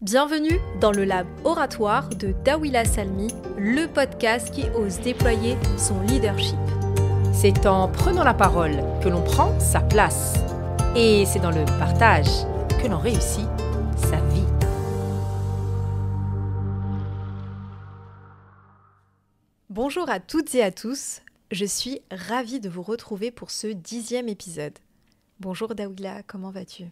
Bienvenue dans le lab oratoire de Dawila Salmi, le podcast qui ose déployer son leadership. C'est en prenant la parole que l'on prend sa place. Et c'est dans le partage que l'on réussit sa vie. Bonjour à toutes et à tous, je suis ravie de vous retrouver pour ce dixième épisode. Bonjour Dawila, comment vas-tu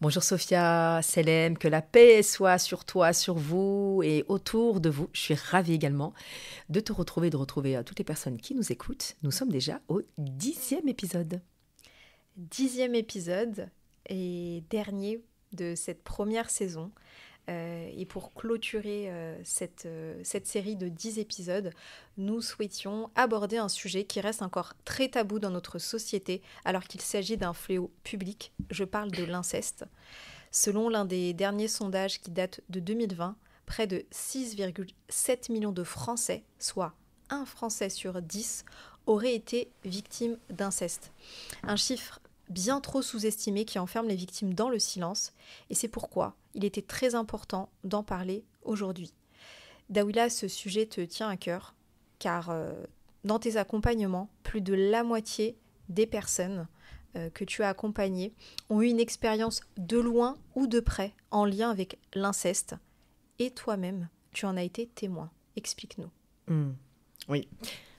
Bonjour Sophia, Selem, que la paix soit sur toi, sur vous et autour de vous. Je suis ravie également de te retrouver, de retrouver euh, toutes les personnes qui nous écoutent. Nous sommes déjà au dixième épisode. Dixième épisode et dernier de cette première saison. Euh, et pour clôturer euh, euh, cette, série de 10 épisodes, nous souhaitions aborder un sujet qui reste encore très tabou dans notre société alors qu'il s'agit d'un fléau public. Je parle de l'inceste. Selon l'un des derniers sondages qui date de 2020, près de 6,7 millions de Français, soit un Français sur dix, auraient été victimes d'inceste. Un chiffre bien trop sous-estimé qui enferme les victimes dans le silence, et c'est pourquoi il était très important d'en parler aujourd'hui. Dawila, ce sujet te tient à cœur, car euh, dans tes accompagnements, plus de la moitié des personnes euh, que tu as accompagnées ont eu une expérience de loin ou de près en lien avec l'inceste, et toi-même, tu en as été témoin. Explique-nous. Mmh. Oui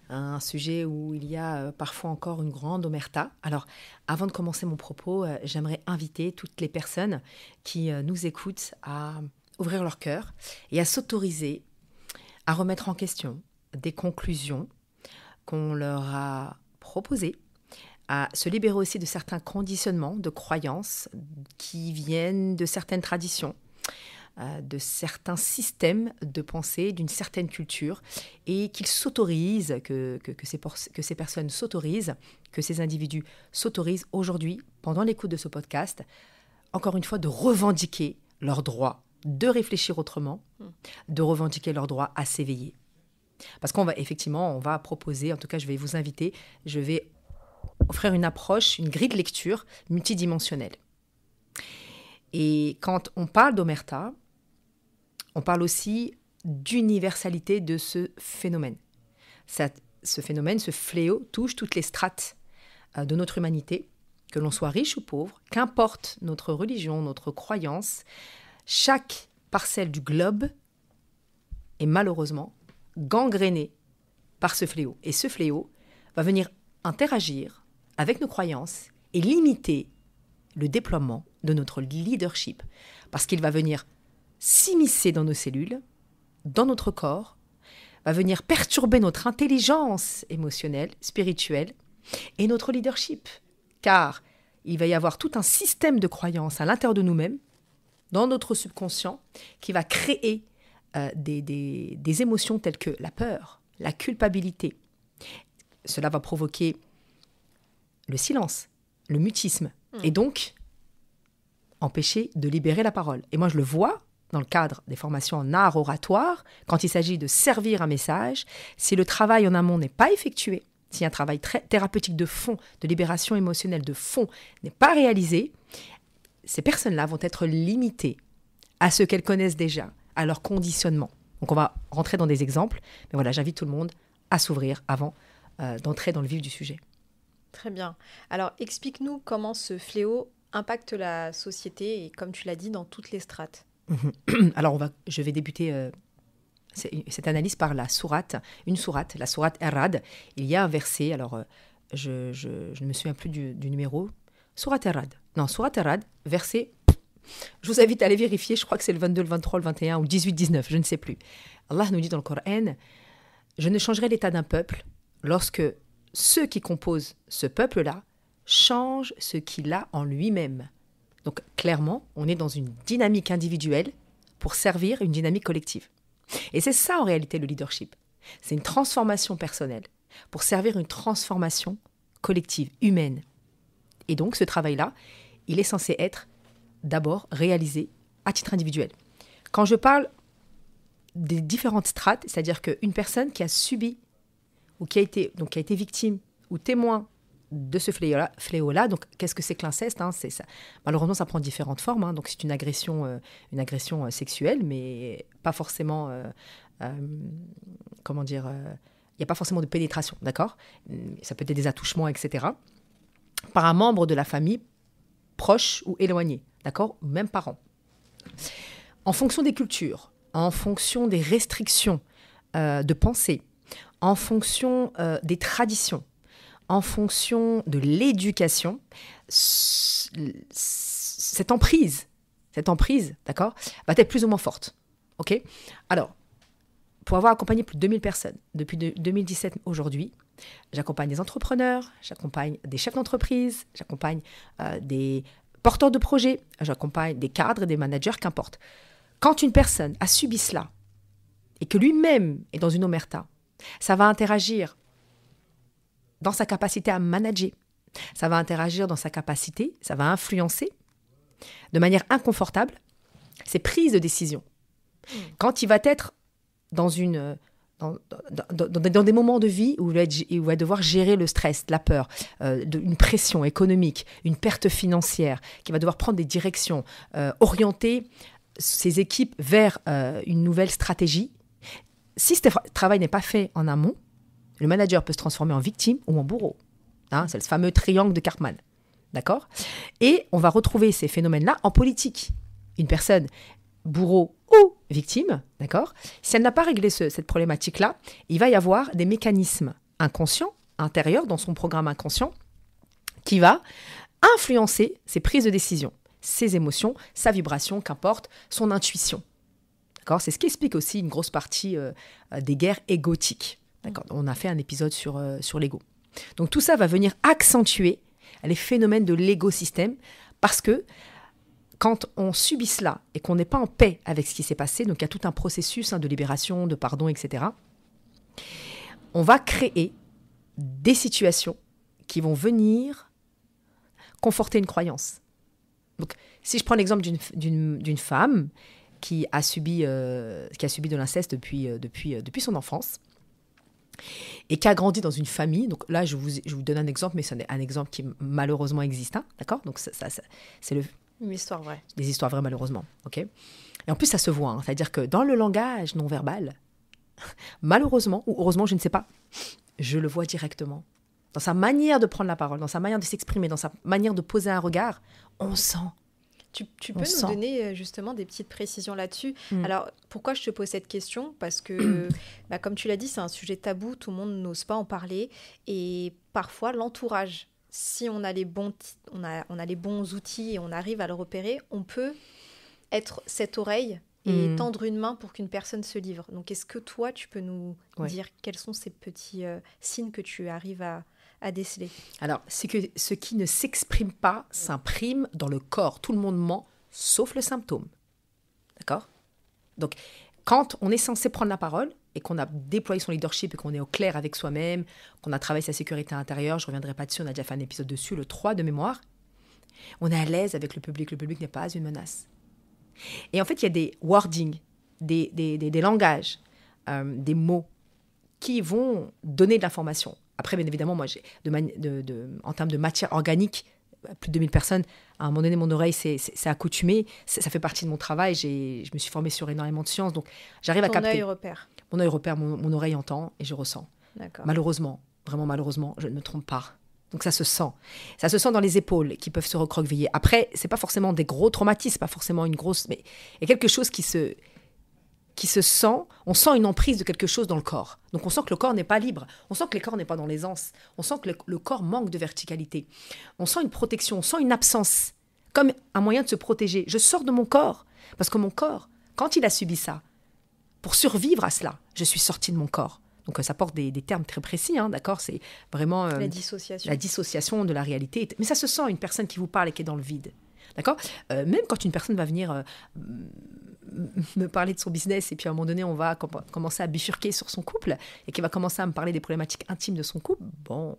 un sujet où il y a euh, parfois encore une grande omerta. Alors, avant de commencer mon propos, euh, j'aimerais inviter toutes les personnes qui euh, nous écoutent à ouvrir leur cœur et à s'autoriser à remettre en question des conclusions qu'on leur a proposées, à se libérer aussi de certains conditionnements, de croyances qui viennent de certaines traditions euh, de certains systèmes de pensée, d'une certaine culture, et qu'ils s'autorisent, que, que, ces, personnes s'autorisent, que ces individus s'autorisent aujourd'hui, pendant l'écoute de ce podcast, encore une fois, de revendiquer leur droit de réfléchir autrement, de revendiquer leur droit à s'éveiller. Parce qu'on va effectivement, on va proposer, en tout cas je vais vous inviter, je vais offrir une approche, une grille de lecture multidimensionnelle. Et quand on parle d'omerta, on parle aussi d'universalité de ce phénomène. Ça, ce phénomène, ce fléau, touche toutes les strates euh, de notre humanité, que l'on soit riche ou pauvre, qu'importe notre religion, notre croyance, chaque parcelle du globe est malheureusement gangrénée par ce fléau. Et ce fléau va venir interagir avec nos croyances et limiter le déploiement de notre leadership, parce qu'il va venir s'immiscer dans nos cellules, dans notre corps, va venir perturber notre intelligence émotionnelle, spirituelle et notre leadership. Car il va y avoir tout un système de croyances à l'intérieur de nous-mêmes, dans notre subconscient, qui va créer euh, des, des, émotions telles que la peur, la culpabilité. Cela va provoquer le silence, le mutisme, mm. et donc empêcher de libérer la parole. Et moi, je le vois dans le cadre des formations en art oratoire, quand il s'agit de servir un message, si le travail en amont n'est pas effectué, si un travail thérapeutique de fond, de libération émotionnelle de fond n'est pas réalisé, ces personnes-là vont être limitées à ce qu'elles connaissent déjà, à leur conditionnement. Donc on va rentrer dans des exemples, mais voilà, j'invite tout le monde à s'ouvrir avant euh, d'entrer dans le vif du sujet. Très bien. Alors explique-nous comment ce fléau impacte la société et comme tu l'as dit, dans toutes les strates. Alors, je vais débuter euh, cette analyse par la sourate, une sourate, la sourate Errad. Il y a un verset, alors euh, je, ne me souviens plus du, numéro. Sourate Errad. Non, sourate Errad, verset. Je vous invite à aller vérifier, je crois que c'est le 22, le 23, le 21 ou 18, 19, je ne sais plus. Allah nous dit dans le Coran Je ne changerai l'état d'un peuple lorsque ceux qui composent ce peuple-là changent ce qu'il a en lui-même donc clairement, on est dans une dynamique individuelle pour servir une dynamique collective. Et c'est ça en réalité le leadership. C'est une transformation personnelle pour servir une transformation collective, humaine. Et donc ce travail-là, il est censé être d'abord réalisé à titre individuel. Quand je parle des différentes strates, c'est-à-dire qu'une personne qui a subi ou qui a été, donc qui a été victime ou témoin de ce fléau-là. donc, qu'est-ce que c'est que l'inceste hein Malheureusement, ça prend différentes formes. Hein. Donc, c'est une agression, euh, une agression euh, sexuelle, mais pas forcément. Euh, comment dire Il n'y a pas forcément de pénétration, d'accord Ça peut être des attouchements, etc. Par un membre de la famille, proche ou éloigné, d'accord Même parent. En fonction des cultures, en fonction des restrictions de pensée, en fonction des traditions, en fonction de l'éducation, cette emprise, cette emprise, d'accord, va être plus ou moins forte. OK Alors, pour avoir accompagné plus de 2000 personnes depuis 2017 aujourd'hui, j'accompagne des entrepreneurs, j'accompagne des chefs d'entreprise, j'accompagne euh, des porteurs de projets, j'accompagne des cadres, des managers, qu'importe. Quand une personne a subi cela et que lui-même est dans une omerta, ça va interagir dans sa capacité à manager. Ça va interagir dans sa capacité, ça va influencer de manière inconfortable ses prises de décision. Hmm. Quand il va être dans une dans, des moments de vie où il, va, devoir gérer le stress, la peur, euh, une pression économique, une perte financière, qui va devoir prendre des directions, euh, orienter ses équipes vers euh, une nouvelle stratégie. Si ce travail n'est pas fait en amont, le manager peut se transformer en victime ou en bourreau. Hein, c'est le fameux triangle de Cartman. D'accord Et on va retrouver ces phénomènes-là en politique. Une personne bourreau ou victime, d'accord Si elle n'a pas réglé cette problématique-là, il va y avoir des mécanismes inconscients, intérieurs, dans son programme inconscient, qui va influencer ses prises de décision, ses émotions, sa vibration, qu'importe, son intuition. D'accord C'est ce qui explique aussi une grosse partie euh, euh, des guerres égotiques. On a fait un épisode sur, euh, sur l'ego. Donc tout ça va venir accentuer les phénomènes de l'égo-système parce que quand on subit cela et qu'on n'est pas en paix avec ce qui s'est passé, donc il y a tout un processus hein, de libération, de pardon, etc., on va créer des situations qui vont venir conforter une croyance. Donc si je prends l'exemple d'une femme qui a subi, euh, qui a subi de l'inceste depuis, euh, depuis son enfance, et qui a grandi dans une famille. Donc là, je vous, je vous donne un exemple, mais c'est un, exemple qui malheureusement existe. Hein, d'accord Donc ça, c'est le... Une histoire vraie. Des histoires vraies, malheureusement. et en plus, ça se voit. Hein, c'est-à-dire que dans le langage non verbal, malheureusement, ou heureusement, je ne sais pas, je le vois directement. Dans sa manière de prendre la parole, dans sa manière de s'exprimer, dans sa manière de poser un regard, on sent tu, peux nous donner euh, justement des petites précisions là-dessus. Mm. Alors, pourquoi je te pose cette question Parce que, bah, comme tu l'as dit, c'est un sujet tabou, tout le monde n'ose pas en parler. Et parfois, l'entourage, si on a, les bons on, a, on a les bons outils et on arrive à le repérer, on peut être cette oreille et mm. tendre une main pour qu'une personne se livre. Donc, est-ce que toi, tu peux nous dire quels sont ces petits euh, signes que tu arrives à, à Alors, c'est que ce qui ne s'exprime pas s'imprime dans le corps. Tout le monde ment, sauf le symptôme. D'accord Donc, quand on est censé prendre la parole et qu'on a déployé son leadership et qu'on est au clair avec soi-même, qu'on a travaillé sa sécurité intérieure, je ne reviendrai pas dessus, on a déjà fait un épisode dessus, le 3 de mémoire, on est à l'aise avec le public, le public n'est pas une menace. Et en fait, il y a des wordings, des, langages, euh, des mots qui vont donner de l'information. Après, bien évidemment, moi, en termes de matière organique, plus de 2000 personnes, à un moment donné, mon oreille c'est accoutumé. Ça fait partie de mon travail. Je me suis formé sur énormément de sciences. Donc, j'arrive à capter. Mon œil repère. Mon œil repère, mon, oreille entend et je ressens. Malheureusement, vraiment malheureusement, je ne me trompe pas. Donc ça se sent. Ça se sent dans les épaules qui peuvent se recroqueviller. Après, c'est pas forcément des gros traumatismes, pas forcément une grosse. Mais il y a quelque chose qui se, qui se sent, on sent une emprise de quelque chose dans le corps. Donc on sent que le corps n'est pas libre, on sent que le corps n'est pas dans l'aisance, on sent que le, corps manque de verticalité, on sent une protection, on sent une absence, comme un moyen de se protéger. Je sors de mon corps, parce que mon corps, quand il a subi ça, pour survivre à cela, je suis sortie de mon corps. Donc ça porte des, termes très précis, hein, d'accord C'est vraiment euh, la dissociation, la dissociation de la réalité. Mais ça se sent une personne qui vous parle et qui est dans le vide, d'accord euh, Même quand une personne va venir euh, me parler de son business et puis à un moment donné, on va commencer à bifurquer sur son couple et qu'il va commencer à me parler des problématiques intimes de son couple, bon,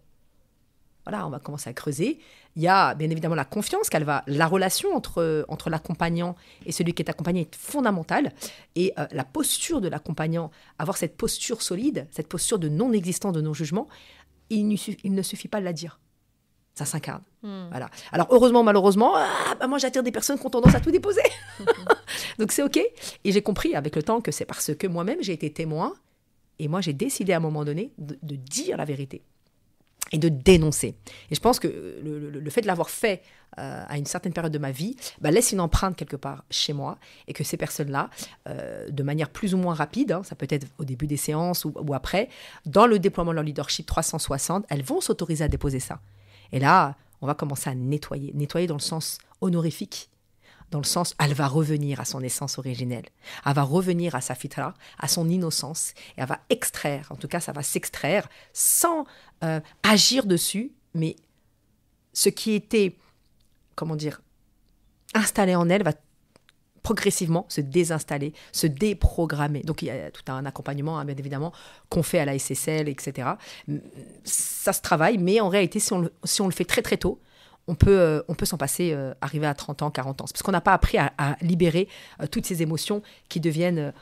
voilà, on va commencer à creuser. Il y a bien évidemment la confiance qu'elle va, la relation entre, entre l'accompagnant et celui qui est accompagné est fondamentale. Et euh, la posture de l'accompagnant, avoir cette posture solide, cette posture de non-existence, de non-jugement, il ne suffit pas de la dire ça s'incarne. Hmm. Voilà. Alors heureusement, malheureusement, ah, bah, moi j'attire des personnes qui ont tendance à tout déposer. Donc c'est ok. Et j'ai compris avec le temps que c'est parce que moi-même j'ai été témoin et moi j'ai décidé à un moment donné de, dire la vérité et de dénoncer. Et je pense que euh, le, fait de l'avoir fait euh, à une certaine période de ma vie bah, laisse une empreinte quelque part chez moi et que ces personnes-là, euh, de manière plus ou moins rapide, hein, ça peut être au début des séances ou, ou après, dans le déploiement de leur leadership 360, elles vont s'autoriser à déposer ça. Et là, on va commencer à nettoyer. Nettoyer dans le sens honorifique, dans le sens elle va revenir à son essence originelle, elle va revenir à sa fitra, à son innocence, et elle va extraire, en tout cas ça va s'extraire sans euh, agir dessus, mais ce qui était, comment dire, installé en elle va progressivement se désinstaller, se déprogrammer. Donc il y a tout un accompagnement, hein, bien évidemment, qu'on fait à la SSL, etc. Ça se travaille, mais en réalité, si on le, fait très très tôt, on peut, euh, peut s'en passer, euh, arriver à 30 ans, 40 ans. Parce qu'on n'a pas appris à, libérer euh, toutes ces émotions qui deviennent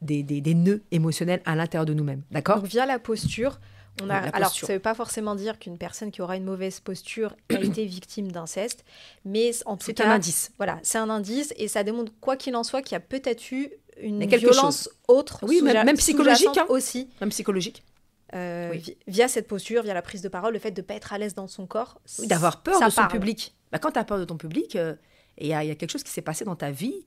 des, des, nœuds émotionnels à l'intérieur de nous-mêmes. D'accord via la posture, alors, ça ne veut pas forcément dire qu'une personne qui aura une mauvaise posture a été victime d'inceste, mais en tout cas. C'est un indice. Voilà, c'est un indice et ça démontre, quoi qu'il en soit, qu'il y a peut-être eu une violence autre, oui, même, même, psychologique hein. aussi. Même psychologique. Euh, via cette posture, via la prise de parole, le fait de ne pas être à l'aise dans son corps. d'avoir peur de son public. Bah, quand tu as peur de ton public, euh, il y, a quelque chose qui s'est passé dans ta vie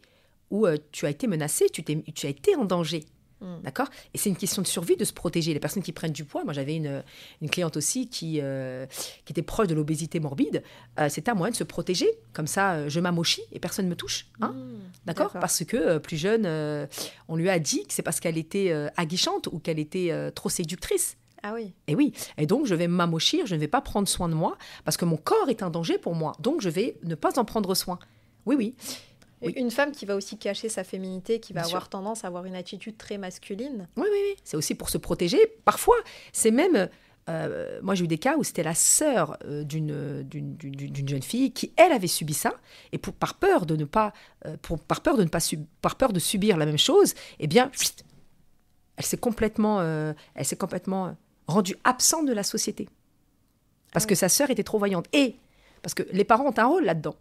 où euh, tu as été menacé, tu, tu as été en danger. Mm. D'accord Et c'est une question de survie de se protéger. Les personnes qui prennent du poids, moi j'avais une, cliente aussi euh, qui, était proche de l'obésité morbide, euh, c'est c'était un moyen de se protéger. Comme ça, euh, je m'amochis et personne ne me touche. Hein mm. D'accord Parce que plus jeune, on lui a dit que c'est parce qu'elle était aguichante ou qu'elle était trop séductrice. Ah oui. Et oui. Et donc, je vais m'amochir, je ne vais pas prendre soin de moi parce que mon corps est un danger pour moi. Donc, je vais ne pas en prendre soin. Oui, oui. Une femme qui va aussi cacher sa féminité, qui va avoir tendance à avoir une attitude très masculine. Oui, oui, oui. C'est aussi pour se protéger. Parfois, c'est même. Euh, moi, j'ai eu des cas où c'était la sœur euh, euh, d'une, d'une, jeune fille qui, elle, avait subi ça, et pour, par peur de ne pas, par peur de ne pas par peur de subir la même chose, eh bien, elle s'est complètement, elle s'est complètement rendue absente de la société parce ah que sa sœur était trop voyante. Et parce que les parents ont un rôle là-dedans.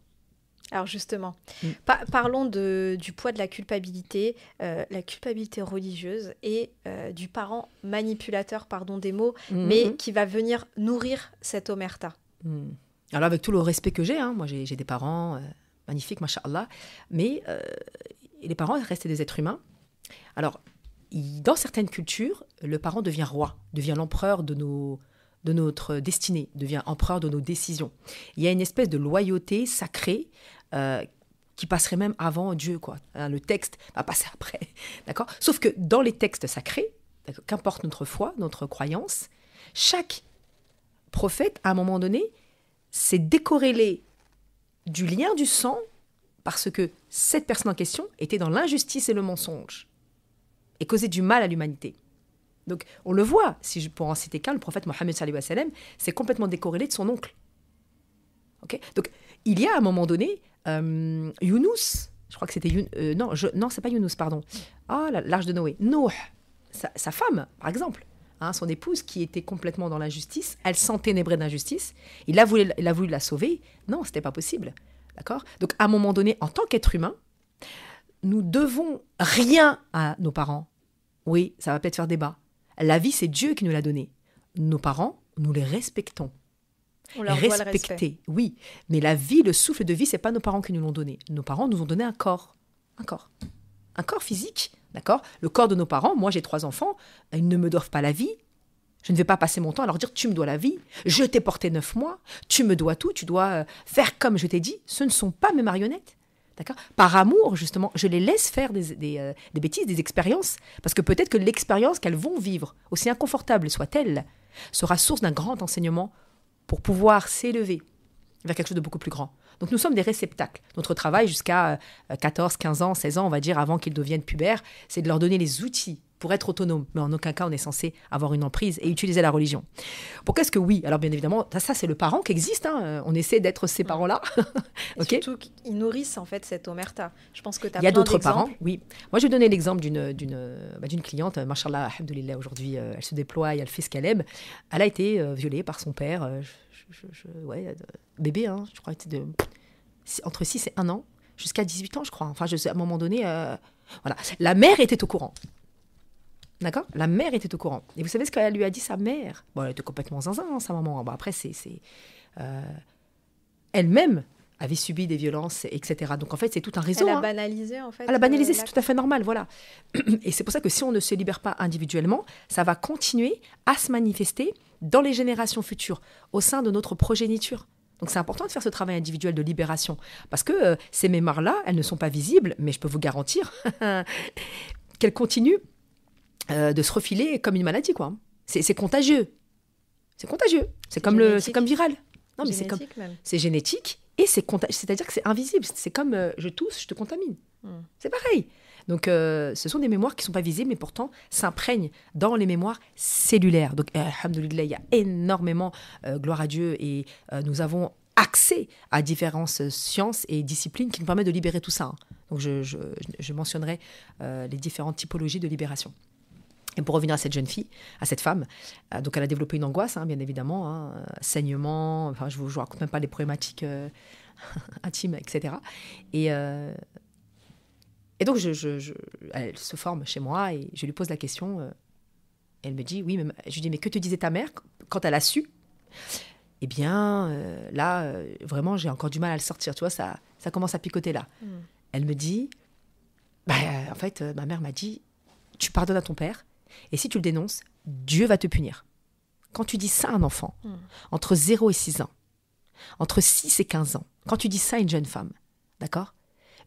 Alors justement, mm. parlons du poids de la culpabilité, euh, la culpabilité religieuse et euh, du parent manipulateur, pardon des mots, mm-hmm. mais qui va venir nourrir cette omerta. Mm. Alors avec tout le respect que j'ai, hein, moi j'ai des parents euh, magnifiques, mashallah, mais les parents restent des êtres humains. Alors, dans certaines cultures, le parent devient roi, devient l'empereur de nos, de notre destinée, devient empereur de nos décisions. Il y a une espèce de loyauté sacrée euh, qui passerait même avant Dieu, quoi. Hein, le texte va passer après, d'accord Sauf que dans les textes sacrés, qu'importe notre foi, notre croyance, chaque prophète, à un moment donné, s'est décorrélé du lien du sang parce que cette personne en question était dans l'injustice et le mensonge et causait du mal à l'humanité. Donc on le voit, si pour en citer qu'un, le prophète Mohammed s'est complètement décorrélé de son oncle. Ok. Donc il y a à un moment donné euh, Younous, je crois que c'était Younous, euh, non, je, non, c'est pas Younous, pardon. Ah, l'arche de Noé. Noé, sa, femme, par exemple, hein, son épouse qui était complètement dans l'injustice, elle s'enténébrait d'injustice. Il a voulu, il a voulu la sauver. Non, c'était pas possible. D'accord Donc, à un moment donné, en tant qu'être humain, nous devons rien à nos parents. Oui, ça va peut-être faire débat. La vie, c'est Dieu qui nous l'a donnée. Nos parents, nous les respectons respecter, oui. Mais la vie, le souffle de vie, c'est pas nos parents qui nous l'ont donné. Nos parents nous ont donné un corps, un corps, un corps physique, d'accord. Le corps de nos parents. Moi, j'ai trois enfants. Ils ne me doivent pas la vie. Je ne vais pas passer mon temps à leur dire tu me dois la vie. Je t'ai porté neuf mois. Tu me dois tout. Tu dois euh, faire comme je t'ai dit. Ce ne sont pas mes marionnettes. D'accord Par amour, justement, je les laisse faire euh, des bêtises, des expériences, parce que peut-être que l'expérience qu'elles vont vivre, aussi inconfortable soit-elle, sera source d'un grand enseignement pour pouvoir s'élever vers quelque chose de beaucoup plus grand. Donc nous sommes des réceptacles. Notre travail jusqu'à 14, euh, 15 ans, 16 ans, on va dire, avant qu'ils deviennent pubères, c'est de leur donner les outils pour être autonome. Mais en aucun cas, on est censé avoir une emprise et utiliser la religion. Pourquoi est-ce que oui Alors, bien évidemment, ça, ça c'est le parent qui existe. Hein. On essaie d'être ces mm. parents-là. Ok. Surtout qu'ils nourrissent, en fait, cette omerta. Je pense que tu as Il y a d'autres parents, oui. Moi, je vais donner l'exemple d'une bah, cliente, Mashallah, Alhamdulillah, aujourd'hui, euh, elle se déploie et elle fait ce qu'elle aime. Elle a été euh, violée par son père, euh, ouais, bébé, hein, je crois, de, entre 6 et 1 an, jusqu'à 18 ans, je crois. Enfin, je, à un moment donné. Voilà. La mère était au courant. D'accord La mère était au courant. Et vous savez ce qu'elle lui a dit, sa mère Bon, elle était complètement zinzin, hein, sa maman. Bon, après, c'est. Euh, elle-même avait subi des violences, etc. Donc en fait, c'est tout un réseau. Elle a hein. banalisé, en fait. Elle a banalisé, euh, c'est tout à fait normal, voilà. Et c'est pour ça que si on ne se libère pas individuellement, ça va continuer à se manifester dans les générations futures, au sein de notre progéniture. Donc c'est important de faire ce travail individuel de libération, parce que euh, ces mémoires-là, elles ne sont pas visibles, mais je peux vous garantir qu'elles continuent euh, de se refiler comme une maladie, quoi. C'est contagieux. C'est contagieux. C'est comme, le, c'est comme viral. Non, mais c'est comme. C'est génétique et c'est C'est-à-dire que c'est invisible. C'est comme euh, je tousse, je te contamine. Hmm. C'est pareil. Donc, euh, ce sont des mémoires qui ne sont pas visibles, mais pourtant s'imprègnent dans les mémoires cellulaires. Donc, alhamdoulilah, il y a énormément, gloire à Dieu, et nous avons accès à différentes sciences et disciplines qui nous permettent de libérer tout ça. Hein. Donc, je mentionnerai les différentes typologies de libération. Et pour revenir à cette jeune fille, à cette femme, euh, donc elle a développé une angoisse, hein, bien évidemment, hein, euh, saignement, enfin, je ne vous, raconte même pas les problématiques euh, intimes, etc. Et, et donc, je, elle se forme chez moi et je lui pose la question. elle me dit, oui, mais je lui dis, mais que te disait ta mère quand elle a su Eh bien, là, vraiment, j'ai encore du mal à le sortir, tu vois, ça, ça commence à picoter là. Hmm. Elle me dit, bah, en fait, ma mère m'a dit, tu pardonnes à ton père et si tu le dénonces, Dieu va te punir. Quand tu dis ça à un enfant, hmm. entre 0 et 6 ans, entre 6 et 15 ans, quand tu dis ça à une jeune femme, d'accord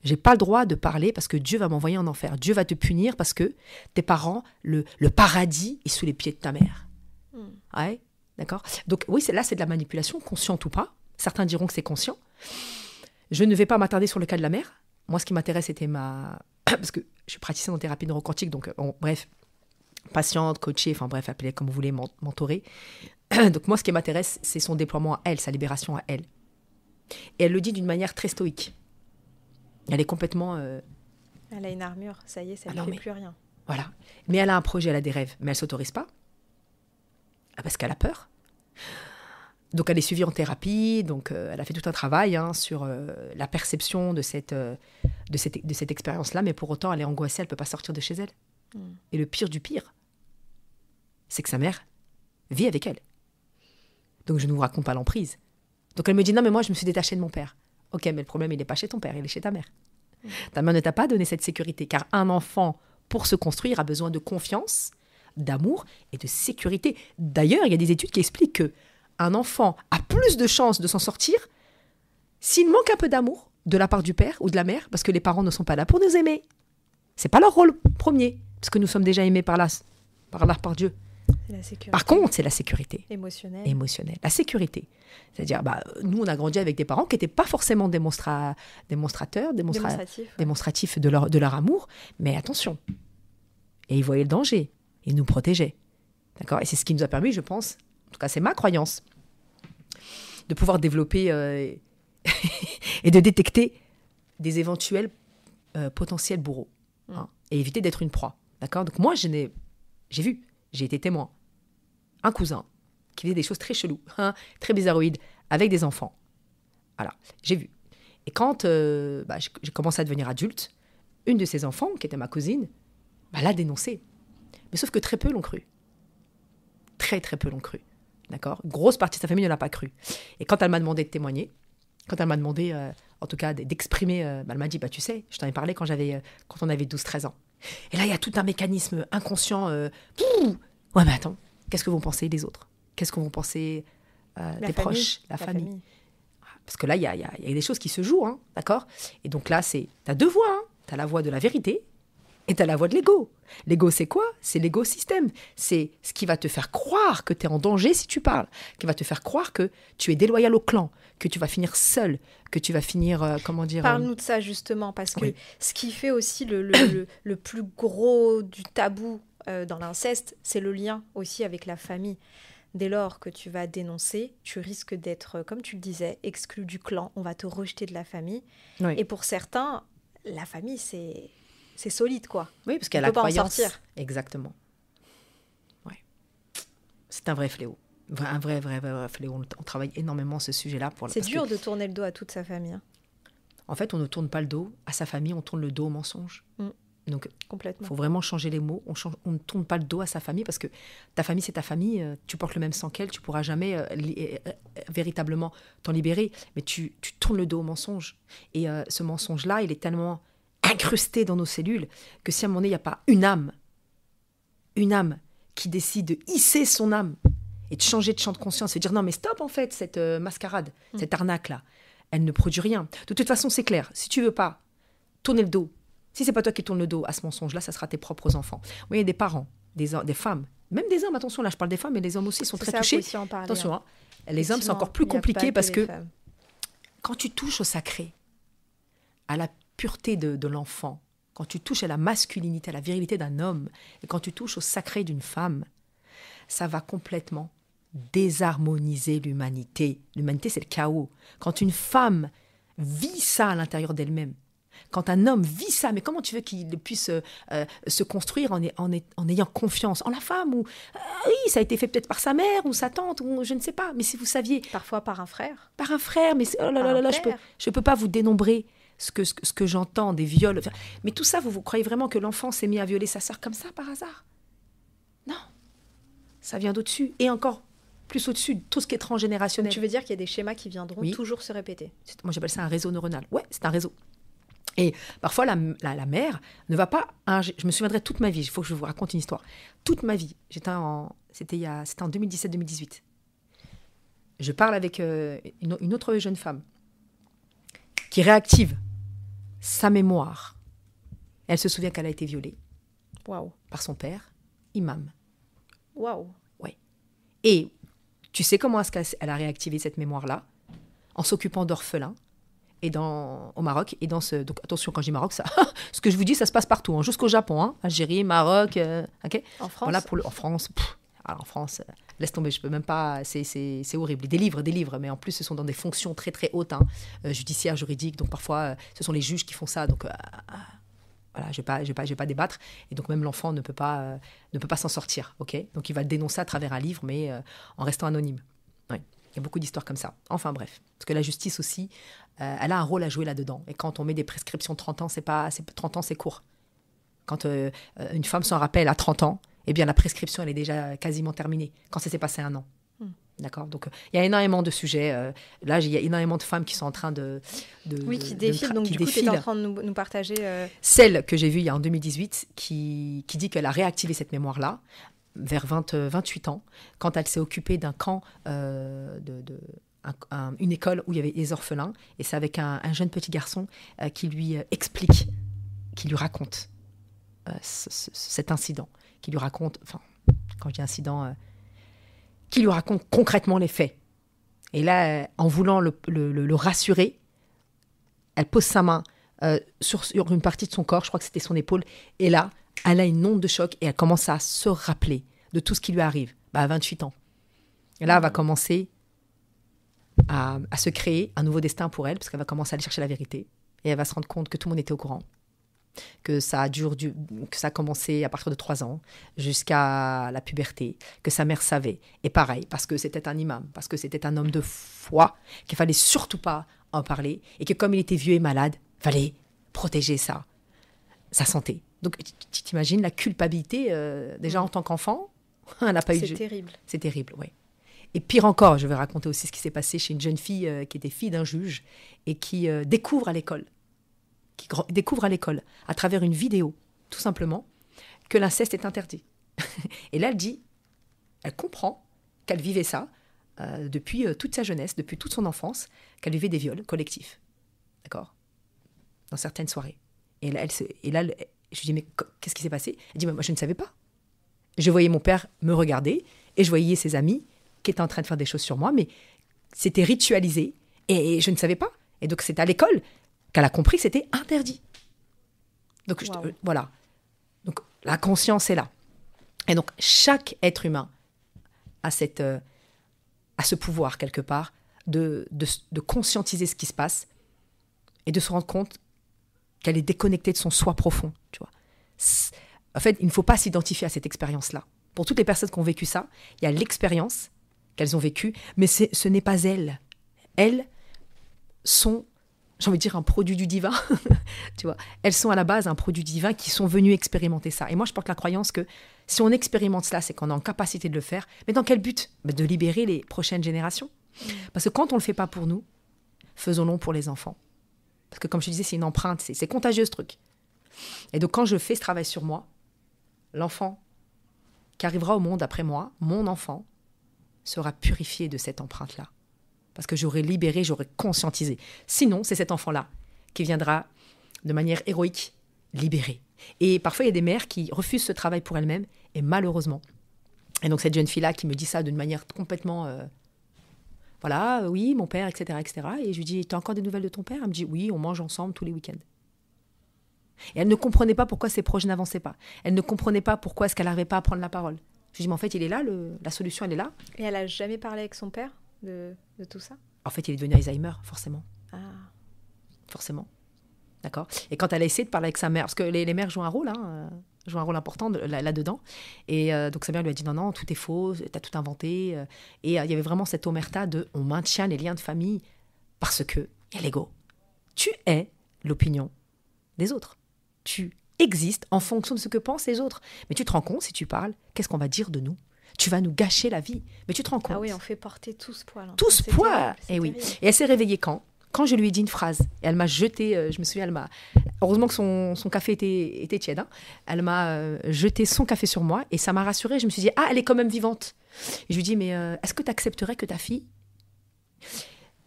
J'ai pas le droit de parler parce que Dieu va m'envoyer en enfer. Dieu va te punir parce que tes parents, le, le paradis est sous les pieds de ta mère. Hmm. Ouais, d'accord Donc oui, là, c'est de la manipulation, consciente ou pas. Certains diront que c'est conscient. Je ne vais pas m'attarder sur le cas de la mère. Moi, ce qui m'intéresse, c'était ma... parce que je suis praticienne en thérapie neuroquantique, donc euh, bref, patiente, coachée, enfin bref, appelez comme vous voulez, mentorée. Donc moi, ce qui m'intéresse, c'est son déploiement à elle, sa libération à elle. Et elle le dit d'une manière très stoïque. Elle est complètement... Euh, elle a une armure, ça y est, ça ah ne fait plus rien. Voilà. Mais elle a un projet, elle a des rêves, mais elle s'autorise pas. Ah, parce qu'elle a peur. Donc elle est suivie en thérapie, donc euh, elle a fait tout un travail hein, sur euh, la perception de cette, de de cette expérience-là, mais pour autant elle est angoissée, elle ne peut pas sortir de chez elle. Et le pire du pire, c'est que sa mère vit avec elle. Donc je ne vous raconte pas l'emprise. Donc elle me dit non mais moi je me suis détachée de mon père. Ok mais le problème il n'est pas chez ton père, il est chez ta mère. Mm. Ta mère ne t'a pas donné cette sécurité car un enfant pour se construire a besoin de confiance, d'amour et de sécurité. D'ailleurs il y a des études qui expliquent que un enfant a plus de chances de s'en sortir s'il manque un peu d'amour de la part du père ou de la mère parce que les parents ne sont pas là pour nous aimer. C'est pas leur rôle premier. Parce que nous sommes déjà aimés par là, par, par Dieu. par contre, c'est la sécurité. Émotionnelle. Émotionnelle. La sécurité. C'est-à-dire, bah, nous, on a grandi avec des parents qui n'étaient pas forcément démonstra... démonstrateurs, démonstratifs, de, leur, de leur amour, mais attention. Et ils voyaient le danger. Ils nous protégeaient. D'accord Et c'est ce qui nous a permis, je pense, en tout cas, c'est ma croyance, de pouvoir développer euh, et de détecter des éventuels euh, potentiels bourreaux. Hein, et éviter d'être une proie. D'accord Donc moi, j'ai vu, j'ai été témoin. Un cousin qui faisait des choses très cheloues, hein, très bizarroïdes, avec des enfants. Voilà, j'ai vu. Et quand euh, bah, j'ai commencé à devenir adulte, une de ses enfants, qui était ma cousine, bah, l'a dénoncé. Mais sauf que très peu l'ont cru. Très, très peu l'ont cru. D'accord Grosse partie de sa famille ne l'a pas cru. Et quand elle m'a demandé de témoigner, quand elle m'a demandé, euh, en tout cas, d'exprimer, euh, bah, elle m'a dit, bah, tu sais, je t'en ai parlé quand, j'avais, quand on avait 12-13 ans. Et là, il y a tout un mécanisme inconscient. Euh, ouais, mais attends, qu'est-ce que vont penser les autres Qu'est-ce que vont penser euh, proches, la, famille. Ah, parce que là, il y a, des choses qui se jouent, hein, d'accord Et donc là, c'est, t'as deux voix. tu hein. T'as la voix de la vérité et à la voix de l'ego. L'ego, c'est quoi C'est l'ego système. C'est ce qui va te faire croire que tu es en danger si tu parles, qui va te faire croire que tu es déloyal au clan, que tu vas finir seul, que tu vas finir, euh, comment dire... Parle-nous euh, de ça justement, parce que ce qui fait aussi le, plus gros du tabou euh, dans l'inceste, c'est le lien aussi avec la famille. Dès lors que tu vas dénoncer, tu risques d'être, comme tu le disais, exclu du clan, on va te rejeter de la famille. Et pour certains, la famille, c'est c'est solide, quoi. Oui, parce qu'elle a la pas croyance. En sortir. Exactement. Ouais. C'est un vrai fléau. Un vrai, vrai, vrai, fléau. On, travaille énormément ce sujet-là. pour. C'est dur de tourner le dos à toute sa famille. Hein. En fait, on ne tourne pas le dos à sa famille, on tourne le dos au mensonge. Mm. Donc, il faut vraiment changer les mots. On, ne tourne pas le dos à sa famille parce que ta famille, c'est ta famille. Euh, tu portes le même sang qu'elle. Tu pourras jamais euh, euh, véritablement t'en libérer. Mais tu, tournes le dos au mensonge. Et ce mensonge-là, il est tellement incrusté dans nos cellules que si à un moment donné, il n'y a pas une âme, une âme qui décide de hisser son âme et de changer de champ de conscience et de dire non mais stop en fait cette euh, mascarade, mm. cette arnaque là, elle ne produit rien. De toute façon c'est clair, si tu veux pas tourner le dos, si c'est pas toi qui tourne le dos à ce mensonge là, ça sera tes propres enfants. Vous voyez des parents, des, femmes, même des hommes, attention là je parle des femmes mais les hommes aussi sont très touchés. attention, hein. Hein. les hommes c'est encore plus compliqué parce que quand tu touches au sacré, à la pureté de, l'enfant, quand tu touches à la masculinité, à la virilité d'un homme, et quand tu touches au sacré d'une femme, ça va complètement désharmoniser l'humanité. L'humanité, c'est le chaos. Quand une femme vit ça à l'intérieur d'elle-même, quand un homme vit ça, mais comment tu veux qu'il puisse euh, euh, se construire en, en, ayant confiance en la femme ou ah oui, ça a été fait peut-être par sa mère ou sa tante ou je ne sais pas. Mais si vous saviez, parfois par un frère, par un frère, mais oh là là là, je peux je peux pas vous dénombrer ce que, ce j'entends, des viols. Mais tout ça, vous, vous croyez vraiment que l'enfant s'est mis à violer sa sœur comme ça par hasard Non. Ça vient d'au-dessus. Et encore plus au-dessus de tout ce qui est transgénérationnel. Tu veux dire qu'il y a des schémas qui viendront toujours se répéter Moi, j'appelle ça un réseau neuronal. Ouais, c'est un réseau. Et parfois, la, mère ne va pas. je, me souviendrai toute ma vie, il faut que je vous raconte une histoire. Toute ma vie, j'étais en, c'était, en 2017-2018. Je parle avec euh, une, une, autre jeune femme qui réactive sa mémoire. Elle se souvient qu'elle a été violée. Par son père, imam. Waouh. Ouais. Et tu sais comment est-ce qu'elle a réactivé cette mémoire-là En s'occupant d'orphelins et dans au Maroc et dans ce donc attention quand je dis Maroc ça ce que je vous dis ça se passe partout hein. jusqu'au Japon hein. Algérie Maroc euh, en France en France alors en France euh, laisse tomber, je peux même pas, c'est horrible. Des livres, des livres, mais en plus, ce sont dans des fonctions très très hautes, hein, euh, judiciaires, juridiques, donc parfois, euh, ce sont les juges qui font ça, donc euh, voilà, je ne vais pas, pas, pas débattre. Et donc même l'enfant ne peut pas, ne peut pas s'en sortir, ok Donc il va le dénoncer à travers un livre, mais en restant anonyme. Il y a beaucoup d'histoires comme ça. Enfin bref, parce que la justice aussi, elle a un rôle à jouer là-dedans. Et quand on met des prescriptions 30 ans, c'est pas, 30 ans c'est court. Quand une femme s'en rappelle à 30 ans, eh bien la prescription, elle est déjà quasiment terminée quand ça s'est passé un an. Hmm. D'accord Donc, euh, il y a énormément de sujets. Euh, là, il y a énormément de femmes qui sont en train de. oui, qui défilent. Donc, du coup, tu en train de nous, partager. Euh, Celle que j'ai vue il y a en 2018 qui, qui dit qu'elle a réactivé cette mémoire-là vers 28 ans, quand elle s'est occupée d'un camp euh, de, une école où il y avait des orphelins. Et c'est avec un, jeune petit garçon qui lui explique, qui lui raconte cet incident qui lui raconte, enfin, quand j'ai dis incident, euh, qui lui raconte concrètement les faits. Et là, euh, en voulant le, rassurer, elle pose sa main euh, sur, une partie de son corps, je crois que c'était son épaule, et là, elle a une onde de choc et elle commence à se rappeler de tout ce qui lui arrive bah, à 28 ans. Et là, elle va commencer à, à se créer un nouveau destin pour elle, parce qu'elle va commencer à aller chercher la vérité, et elle va se rendre compte que tout le monde était au courant, que ça dure que ça a commencé à partir de 3 ans jusqu'à la puberté, que sa mère savait. Et pareil, parce que c'était un imam, parce que c'était un homme de foi, qu'il fallait surtout pas en parler, et que comme il était vieux et malade, fallait protéger ça, sa santé. Donc, tu t'imagines la culpabilité, euh, déjà mm. en tant qu'enfant, elle n'a pas eu. C'est terrible. C'est terrible, oui. Et pire encore, je vais raconter aussi ce qui s'est passé chez une jeune fille euh, qui était fille d'un juge et qui euh, découvre à l'école découvre à l'école, à travers une vidéo, tout simplement, que l'inceste est interdit. et là, elle dit, elle comprend qu'elle vivait ça euh, depuis euh, toute sa jeunesse, depuis toute son enfance, qu'elle vivait des viols collectifs. D'accord Dans certaines soirées. Et là, elle et là, je lui dis, mais qu'est-ce qui s'est passé Elle dit, moi, je ne savais pas. Je voyais mon père me regarder et je voyais ses amis qui étaient en train de faire des choses sur moi, mais c'était ritualisé et je ne savais pas. Et donc, c'était à l'école qu'elle a compris c'était interdit. Donc euh, voilà. Donc la conscience est là. Et donc chaque être humain a, cette, euh, ce pouvoir quelque part de, de, conscientiser ce qui se passe et de se rendre compte qu'elle est déconnectée de son soi profond. Tu vois. En fait, il ne faut pas s'identifier à cette expérience-là. Pour toutes les personnes qui ont vécu ça, il y a l'expérience qu'elles ont vécue, mais ce n'est pas elles. Elles sont j'ai envie de dire un produit du divin, tu vois. Elles sont à la base un produit divin qui sont venus expérimenter ça. Et moi, je porte la croyance que si on expérimente cela, c'est qu'on a en capacité de le faire. Mais dans quel but bah, De libérer les prochaines générations. Parce que quand on ne le fait pas pour nous, faisons-le pour les enfants. Parce que comme je disais, c'est une empreinte, c'est contagieux ce truc. Et donc quand je fais ce travail sur moi, l'enfant qui arrivera au monde après moi, mon enfant, sera purifié de cette empreinte-là parce que j'aurais libéré, j'aurais conscientisé. Sinon, c'est cet enfant-là qui viendra de manière héroïque libérer. Et parfois, il y a des mères qui refusent ce travail pour elles-mêmes, et malheureusement. Et donc, cette jeune fille-là qui me dit ça d'une manière complètement. Euh, voilà, euh, oui, mon père, etc., etc. Et je lui dis tu as encore des nouvelles de ton père Elle me dit Oui, on mange ensemble tous les week-ends. Et elle ne comprenait pas pourquoi ses proches n'avançaient pas. Elle ne comprenait pas pourquoi est-ce qu'elle n'arrivait pas à prendre la parole. Je lui dis Mais en fait, il est là, la solution, elle est là. Et elle a jamais parlé avec son père de, tout ça En fait, il est devenu Alzheimer, forcément. Ah. Forcément. D'accord Et quand elle a essayé de parler avec sa mère, parce que les, mères jouent un rôle, hein, euh, jouent un rôle important là-dedans. et euh, donc sa mère lui a dit non, non, tout est faux, t'as tout inventé. Euh. Et il y avait vraiment cette omerta de on maintient les liens de famille parce que, il y a l'ego. Tu es l'opinion des autres. Tu existes en fonction de ce que pensent les autres. Mais tu te rends compte, si tu parles, qu'est-ce qu'on va dire de nous tu vas nous gâcher la vie. Mais tu te rends ah compte Ah oui, on fait porter tout ce poids. Hein. Tout ce poids Et eh oui. Et elle s'est réveillée quand Quand je lui ai dit une phrase. Et elle m'a jeté, euh, je me souviens, elle m'a. Heureusement que son, café était, tiède. Hein. Elle m'a euh, jeté son café sur moi et ça m'a rassurée. Je me suis dit, ah, elle est quand même vivante. Et je lui ai dit, mais euh, est-ce que tu accepterais que ta fille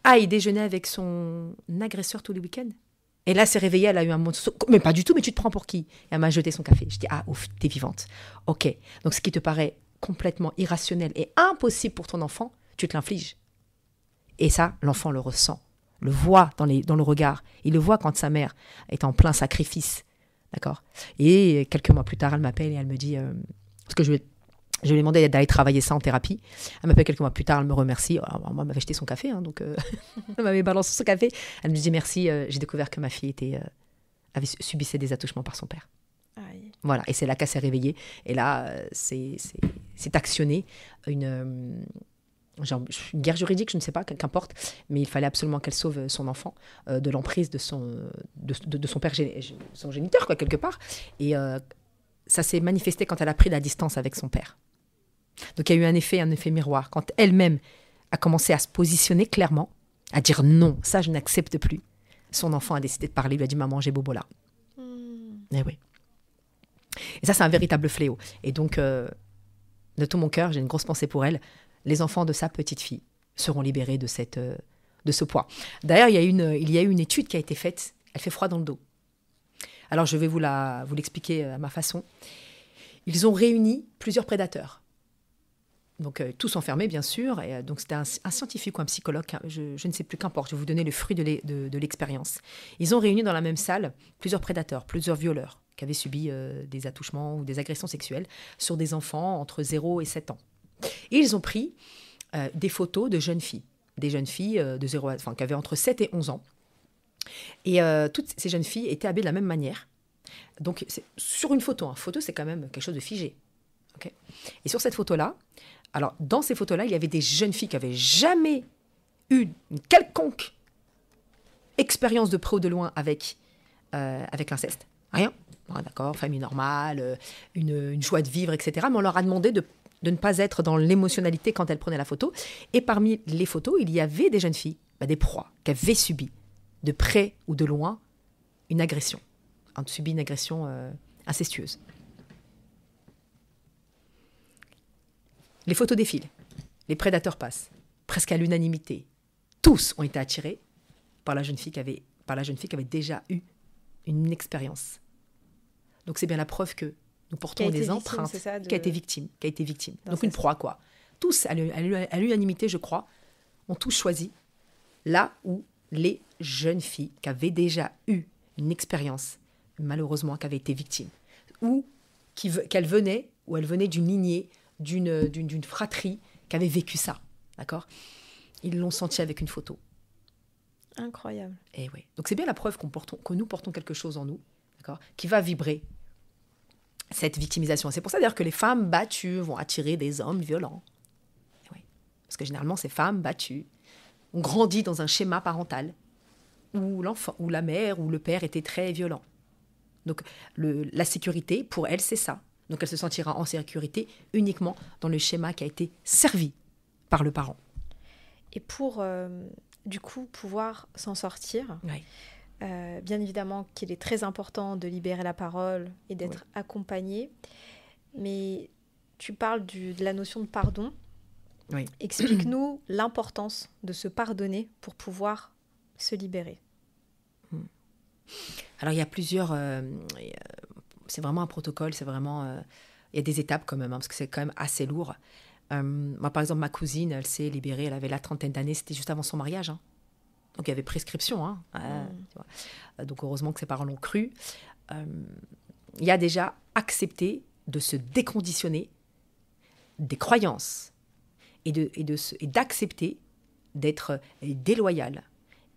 aille déjeuner avec son agresseur tous les week-ends et là, s'est réveillée, elle a eu un moment Mais pas du tout, mais tu te prends pour qui elle m'a jeté son café. Je dis, ah ouf, t'es vivante. Ok. Donc, ce qui te paraît complètement irrationnel et impossible pour ton enfant, tu te l'infliges. Et ça, l'enfant le ressent, le voit dans, les, dans le regard. Il le voit quand sa mère est en plein sacrifice. D'accord Et quelques mois plus tard, elle m'appelle et elle me dit euh, Parce que je, je lui ai demandé d'aller travailler ça en thérapie. Elle m'appelle quelques mois plus tard, elle me remercie. moi, elle m'avait acheté son café, hein, donc euh, elle m'avait balancé son café. Elle me dit Merci, euh, j'ai découvert que ma fille était, avait, subissait des attouchements par son père. Voilà, et c'est là qu'elle s'est réveillée. Et là, euh, c'est actionné euh, une, guerre juridique, je ne sais pas, qu'importe, mais il fallait absolument qu'elle sauve euh, son enfant de l'emprise de son, de, son père, son géniteur, quoi, quelque part. Et ça s'est manifesté quand elle a pris la distance avec son père. Donc il y a eu un effet, un effet miroir. Quand elle-même a commencé à se positionner clairement, à dire non, ça je n'accepte plus, son enfant a décidé de parler, lui a dit maman, j'ai bobo là. mais hmm. eh oui. Et ça, c'est un véritable fléau. Et donc, euh, de tout mon cœur, j'ai une grosse pensée pour elle. Les enfants de sa petite fille seront libérés de, cette, euh, de ce poids. D'ailleurs, il, y a une, une étude qui a été faite. Elle fait froid dans le dos. Alors, je vais vous, la, vous l'expliquer euh, à ma façon. Ils ont réuni plusieurs prédateurs. Donc, tous enfermés, bien sûr. Et, donc, c'était un, scientifique ou un psychologue, hein, je, ne sais plus, qu'importe. Je vais vous donner le fruit de l'expérience. Ils ont réuni dans la même salle plusieurs prédateurs, plusieurs violeurs qui avaient subi euh, des attouchements ou des agressions sexuelles sur des enfants entre 0 et 7 ans. Et ils ont pris euh, des photos de jeunes filles, des jeunes filles euh, de 0 à, enfin, qui avaient entre 7 et 11 ans. Et toutes ces jeunes filles étaient habillées de la même manière. Donc, sur une photo, une hein. photo, c'est quand même quelque chose de figé. et sur cette photo-là, alors, dans ces photos-là, il y avait des jeunes filles qui n'avaient jamais eu une quelconque expérience de près ou de loin avec, avec l'inceste. Rien. Hein, d'accord Famille normale, euh, une, joie de vivre, etc. Mais on leur a demandé de, ne pas être dans l'émotionnalité quand elles prenaient la photo. Et parmi les photos, il y avait des jeunes filles, bah, des proies, qui avaient subi, de près ou de loin, une agression. Ont hein, subi une agression euh, incestueuse. Les photos défilent. Les prédateurs passent. Presque à l'unanimité. Tous ont été attirés par la jeune fille qui avait, par la jeune fille qui avait déjà eu une expérience donc c'est bien la preuve que nous portons des empreintes qui a été victime, qui a été victime. Donc une proie quoi. Tous à l'unanimité, je crois, ont tous choisi là où les jeunes filles qui avaient déjà eu une expérience, malheureusement, qui avaient été victimes, ou qu'elles venaient, ou elles venaient d'une lignée, d'une fratrie qui avait vécu ça, d'accord Ils l'ont senti avec une photo. Incroyable. Et eh oui. Donc c'est bien la preuve qu'on que nous portons quelque chose en nous, d'accord Qui va vibrer cette victimisation. C'est pour ça d'ailleurs que les femmes battues vont attirer des hommes violents. Eh Parce que généralement, ces femmes battues ont grandi dans un schéma parental où l'enfant, où la mère ou le père était très violent. Donc la sécurité, pour elle, c'est ça. Donc elle se sentira en sécurité uniquement dans le schéma qui a été servi par le parent. Et pour, euh, du coup, pouvoir s'en sortir, euh, bien évidemment qu'il est très important de libérer la parole et d'être accompagné. Mais tu parles de la notion de pardon. Oui. Explique-nous l'importance de se pardonner pour pouvoir se libérer. Hmm. Alors il y a plusieurs... Euh, c'est vraiment un protocole, c'est vraiment... Euh, il y a des étapes quand même, hein, parce que c'est quand même assez lourd. moi, par exemple, ma cousine, elle s'est libérée, elle avait la trentaine d'années, c'était juste avant son mariage. Hein. Donc il y avait prescription. Hein, euh, mm. Donc heureusement que ses parents l'ont cru. Euh, il y a déjà accepté de se déconditionner des croyances et d'accepter de, d'être déloyal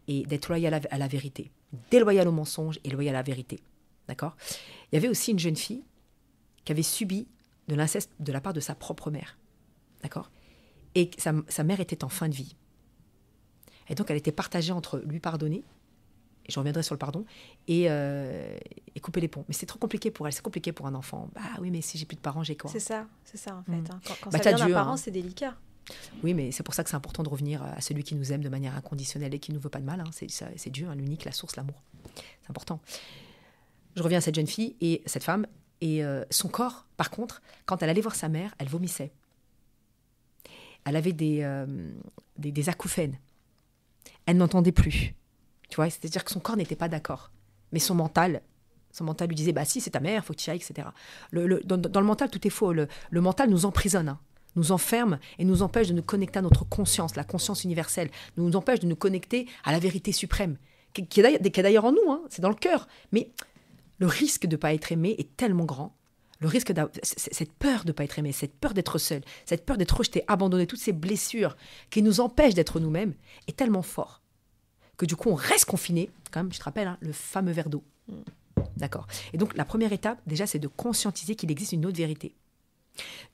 et d'être loyal à, la vérité. Déloyal au mensonge et loyal à la vérité. D'accord Il y avait aussi une jeune fille qui avait subi de l'inceste de la part de sa propre mère. D'accord Et sa mère était en fin de vie. Et donc, elle était partagée entre lui pardonner, et je reviendrai sur le pardon, euh, et, couper les ponts. Mais c'est trop compliqué pour elle, c'est compliqué pour un enfant. Bah oui, mais si j'ai plus de parents, j'ai quoi C'est ça, c'est ça en fait. Mm. Hein. Quand, quand bah, ça vient d'un hein. c'est délicat. Oui, mais c'est pour ça que c'est important de revenir à celui qui nous aime de manière inconditionnelle et qui ne nous veut pas de mal. Hein. C'est Dieu, l'unique, la source, l'amour. C'est important. Je reviens à cette jeune fille et cette femme. Et euh, son corps, par contre, quand elle allait voir sa mère, elle vomissait. Elle avait des, euh, des acouphènes elle n'entendait plus. Tu vois, c'est-à-dire que son corps n'était pas d'accord. Mais son mental, son mental lui disait, bah si, c'est ta mère, faut que tu ailles, etc. dans, le mental, tout est faux. Le, mental nous emprisonne. Hein. nous enferme et nous empêche de nous connecter à notre conscience, la conscience universelle, nous empêche de nous connecter à la vérité suprême, qui est d'ailleurs en nous, hein. c'est dans le cœur. Mais le risque de ne pas être aimé est tellement grand le risque cette peur de ne pas être aimé, cette peur d'être seul, cette peur d'être rejeté, abandonné, toutes ces blessures qui nous empêchent d'être nous-mêmes est tellement fort que du coup on reste confiné, comme je te rappelle, hein, le fameux verre d'eau. Mm. D'accord. Et donc la première étape, déjà, c'est de conscientiser qu'il existe une autre vérité.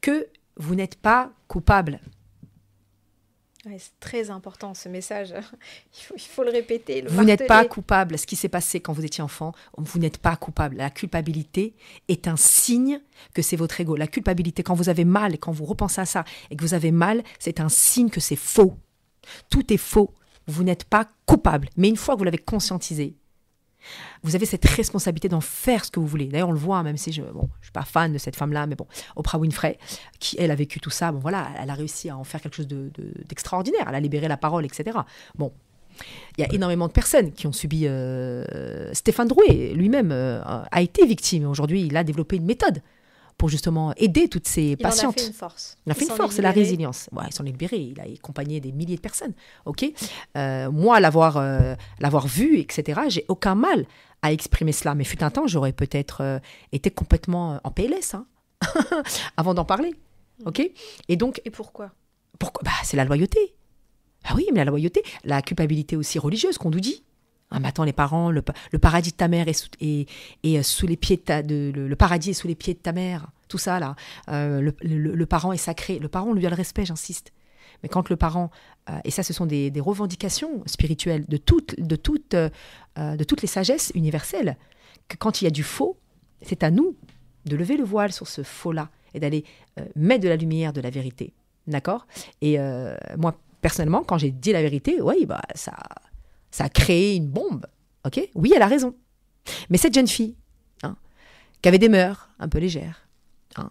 Que vous n'êtes pas coupable c'est très important ce message. Il faut, le répéter. vous n'êtes pas coupable. Ce qui s'est passé quand vous étiez enfant, vous n'êtes pas coupable. La culpabilité est un signe que c'est votre ego. La culpabilité, quand vous avez mal, et quand vous repensez à ça et que vous avez mal, c'est un signe que c'est faux. Tout est faux. Vous n'êtes pas coupable. Mais une fois que vous l'avez conscientisé, vous avez cette responsabilité d'en faire ce que vous voulez. D'ailleurs, on le voit, même si je ne je suis pas fan de cette femme-là, mais bon, Oprah Winfrey, qui elle a vécu tout ça, bon voilà, elle a réussi à en faire quelque chose d'extraordinaire. De, d'extraordinaire elle a libéré la parole, etc. Bon, il y a énormément de personnes qui ont subi. Euh, Stéphane Drouet lui-même euh, a été victime. Aujourd'hui, il a développé une méthode pour justement aider toutes ces patientes. Il a fait une force. Il a fait une force, la résilience. Il s'en est libérés, il a accompagné des milliers de personnes. Ok. Euh, moi, l'avoir euh, l'avoir vu, etc., j'ai aucun mal à exprimer cela. Mais fut un temps, j'aurais peut-être euh, été complètement en PLS hein, avant d'en parler. Mm. Ok. Et donc. Et pourquoi Pourquoi bah, C'est la loyauté. Ah oui, mais la loyauté, la culpabilité aussi religieuse qu'on nous dit. Hein, mais les parents, le, paradis de ta mère est sous, euh, sous les pieds de ta, le, paradis est sous les pieds de ta mère. Tout ça, là. Euh, le, parent est sacré. Le parent, on lui a le respect, j'insiste. Mais quand le parent, euh, et ça, ce sont des, revendications spirituelles de toutes, de, toutes, de toutes les sagesses universelles, que quand il y a du faux, c'est à nous de lever le voile sur ce faux-là et d'aller mettre de la lumière de la vérité. D'accord Et moi, personnellement, quand j'ai dit la vérité, oui, bah, ça ça a créé une bombe. Ok Oui, elle a raison. Mais cette jeune fille, hein, qui avait des mœurs un peu légères, hein,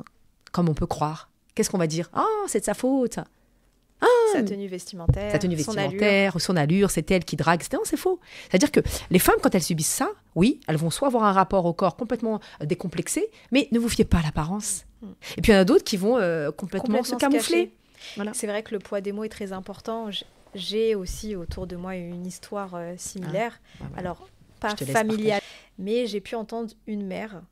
comme on peut croire, qu'est-ce qu'on va dire Ah, c'est de sa faute. Ah, sa tenue vestimentaire, sa tenue vestimentaire, son allure, son allure c'est elle qui drague. Non, c'est faux. C'est-à-dire que les femmes, quand elles subissent ça, oui, elles vont soit avoir un rapport au corps complètement euh, décomplexé, mais ne vous fiez pas à l'apparence. Mm. Et puis il y en a d'autres qui vont euh, complètement, se camoufler. C'est vrai que le poids des mots est très important j'ai aussi autour de moi une histoire euh, similaire. Ah, bah Alors, pas familiale, mais j'ai pu entendre une mère